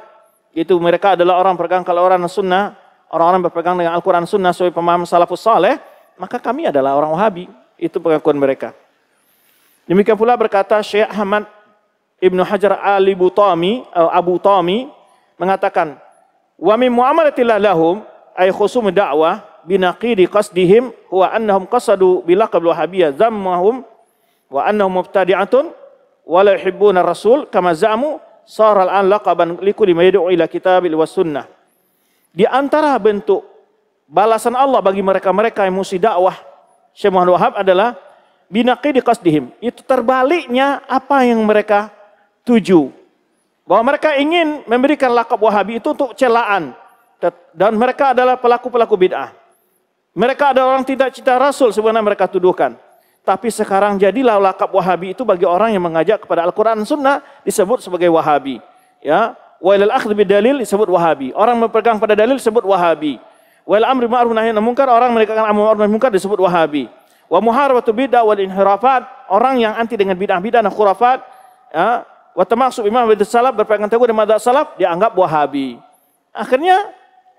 itu mereka adalah orang berpegang kalau orang sunnah, orang-orang berpegang dengan Al-Qur'an sunnah sesuai pemaham salafus saleh, maka kami adalah orang wahabi. Itu pengakuan mereka. Demikian pula berkata Syekh Ahmad Ibnu Hajar Ali Butami, Abu Tami mengatakan, "Wa min muamalatillah lahum ay khusum da'wah binaqidi qasdihim wa annahum qasadu bilaqab wahabiyah zammahum wa annahum mubtadi'atun wa la yuhibbuna rasul kama za'amu sar al-an laqaban likulli ma yad'u ila kitabil was sunnah." Di antara bentuk balasan Allah bagi mereka-mereka yang musi dakwah Syekh Muhammad Wahab adalah binaqidi qasdihim. Itu terbaliknya apa yang mereka tujuh. Bahwa mereka ingin memberikan lakab wahabi itu untuk celaan. Dan mereka adalah pelaku-pelaku bid'ah. Mereka adalah orang tidak cinta Rasul sebenarnya mereka tuduhkan. Tapi sekarang jadilah lakab wahabi itu bagi orang yang mengajak kepada Al-Quran Sunnah disebut sebagai wahabi. Ya, Wailal akhd dalil disebut wahabi. Orang berpegang pada dalil disebut wahabi. Wal amri ma'ruf nahi munkar orang menegakkan amar ma'ruf nahi munkar disebut wahabi. Wa muharabatu bid'ah wal inhirafat orang yang anti dengan bid'ah-bid'ah dan khurafat ya, wa termasuk Imam Abdul Salaf berpegang teguh dengan madzhab salaf dianggap Wahabi. Akhirnya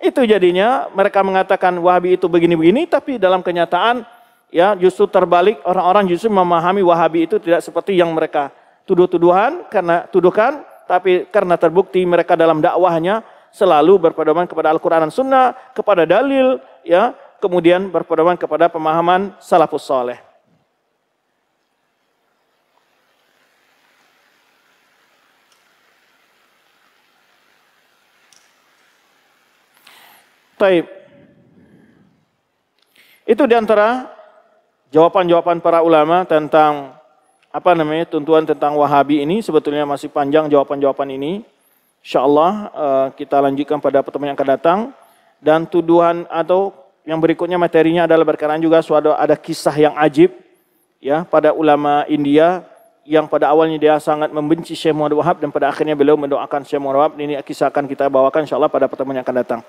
itu jadinya mereka mengatakan Wahabi itu begini-begini tapi dalam kenyataan ya justru terbalik orang-orang justru memahami Wahabi itu tidak seperti yang mereka tuduh-tuduhan karena tuduhkan tapi karena terbukti mereka dalam dakwahnya selalu berpedoman kepada Al-Qur'an dan Sunnah, kepada dalil ya, kemudian berpedoman kepada pemahaman salafus saleh. Taib. Itu diantara jawaban-jawaban para ulama tentang apa namanya tuntuan tentang Wahabi ini sebetulnya masih panjang jawaban-jawaban ini. Insya Allah eh, kita lanjutkan pada pertemuan yang akan datang dan tuduhan atau yang berikutnya materinya adalah berkenaan juga suatu ada kisah yang ajib ya pada ulama India yang pada awalnya dia sangat membenci Syekh Muhammad Wahab dan pada akhirnya beliau mendoakan Syekh Muhammad Wahab ini kisah akan kita bawakan insya Allah pada pertemuan yang akan datang.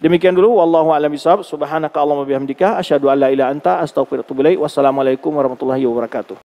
Demikian dulu wallahu a'lam bishawab subhanaka allahumma bihamdika asyhadu an la ilaha anta astaghfiruka wa atubu Wassalamualaikum warahmatullahi wabarakatuh.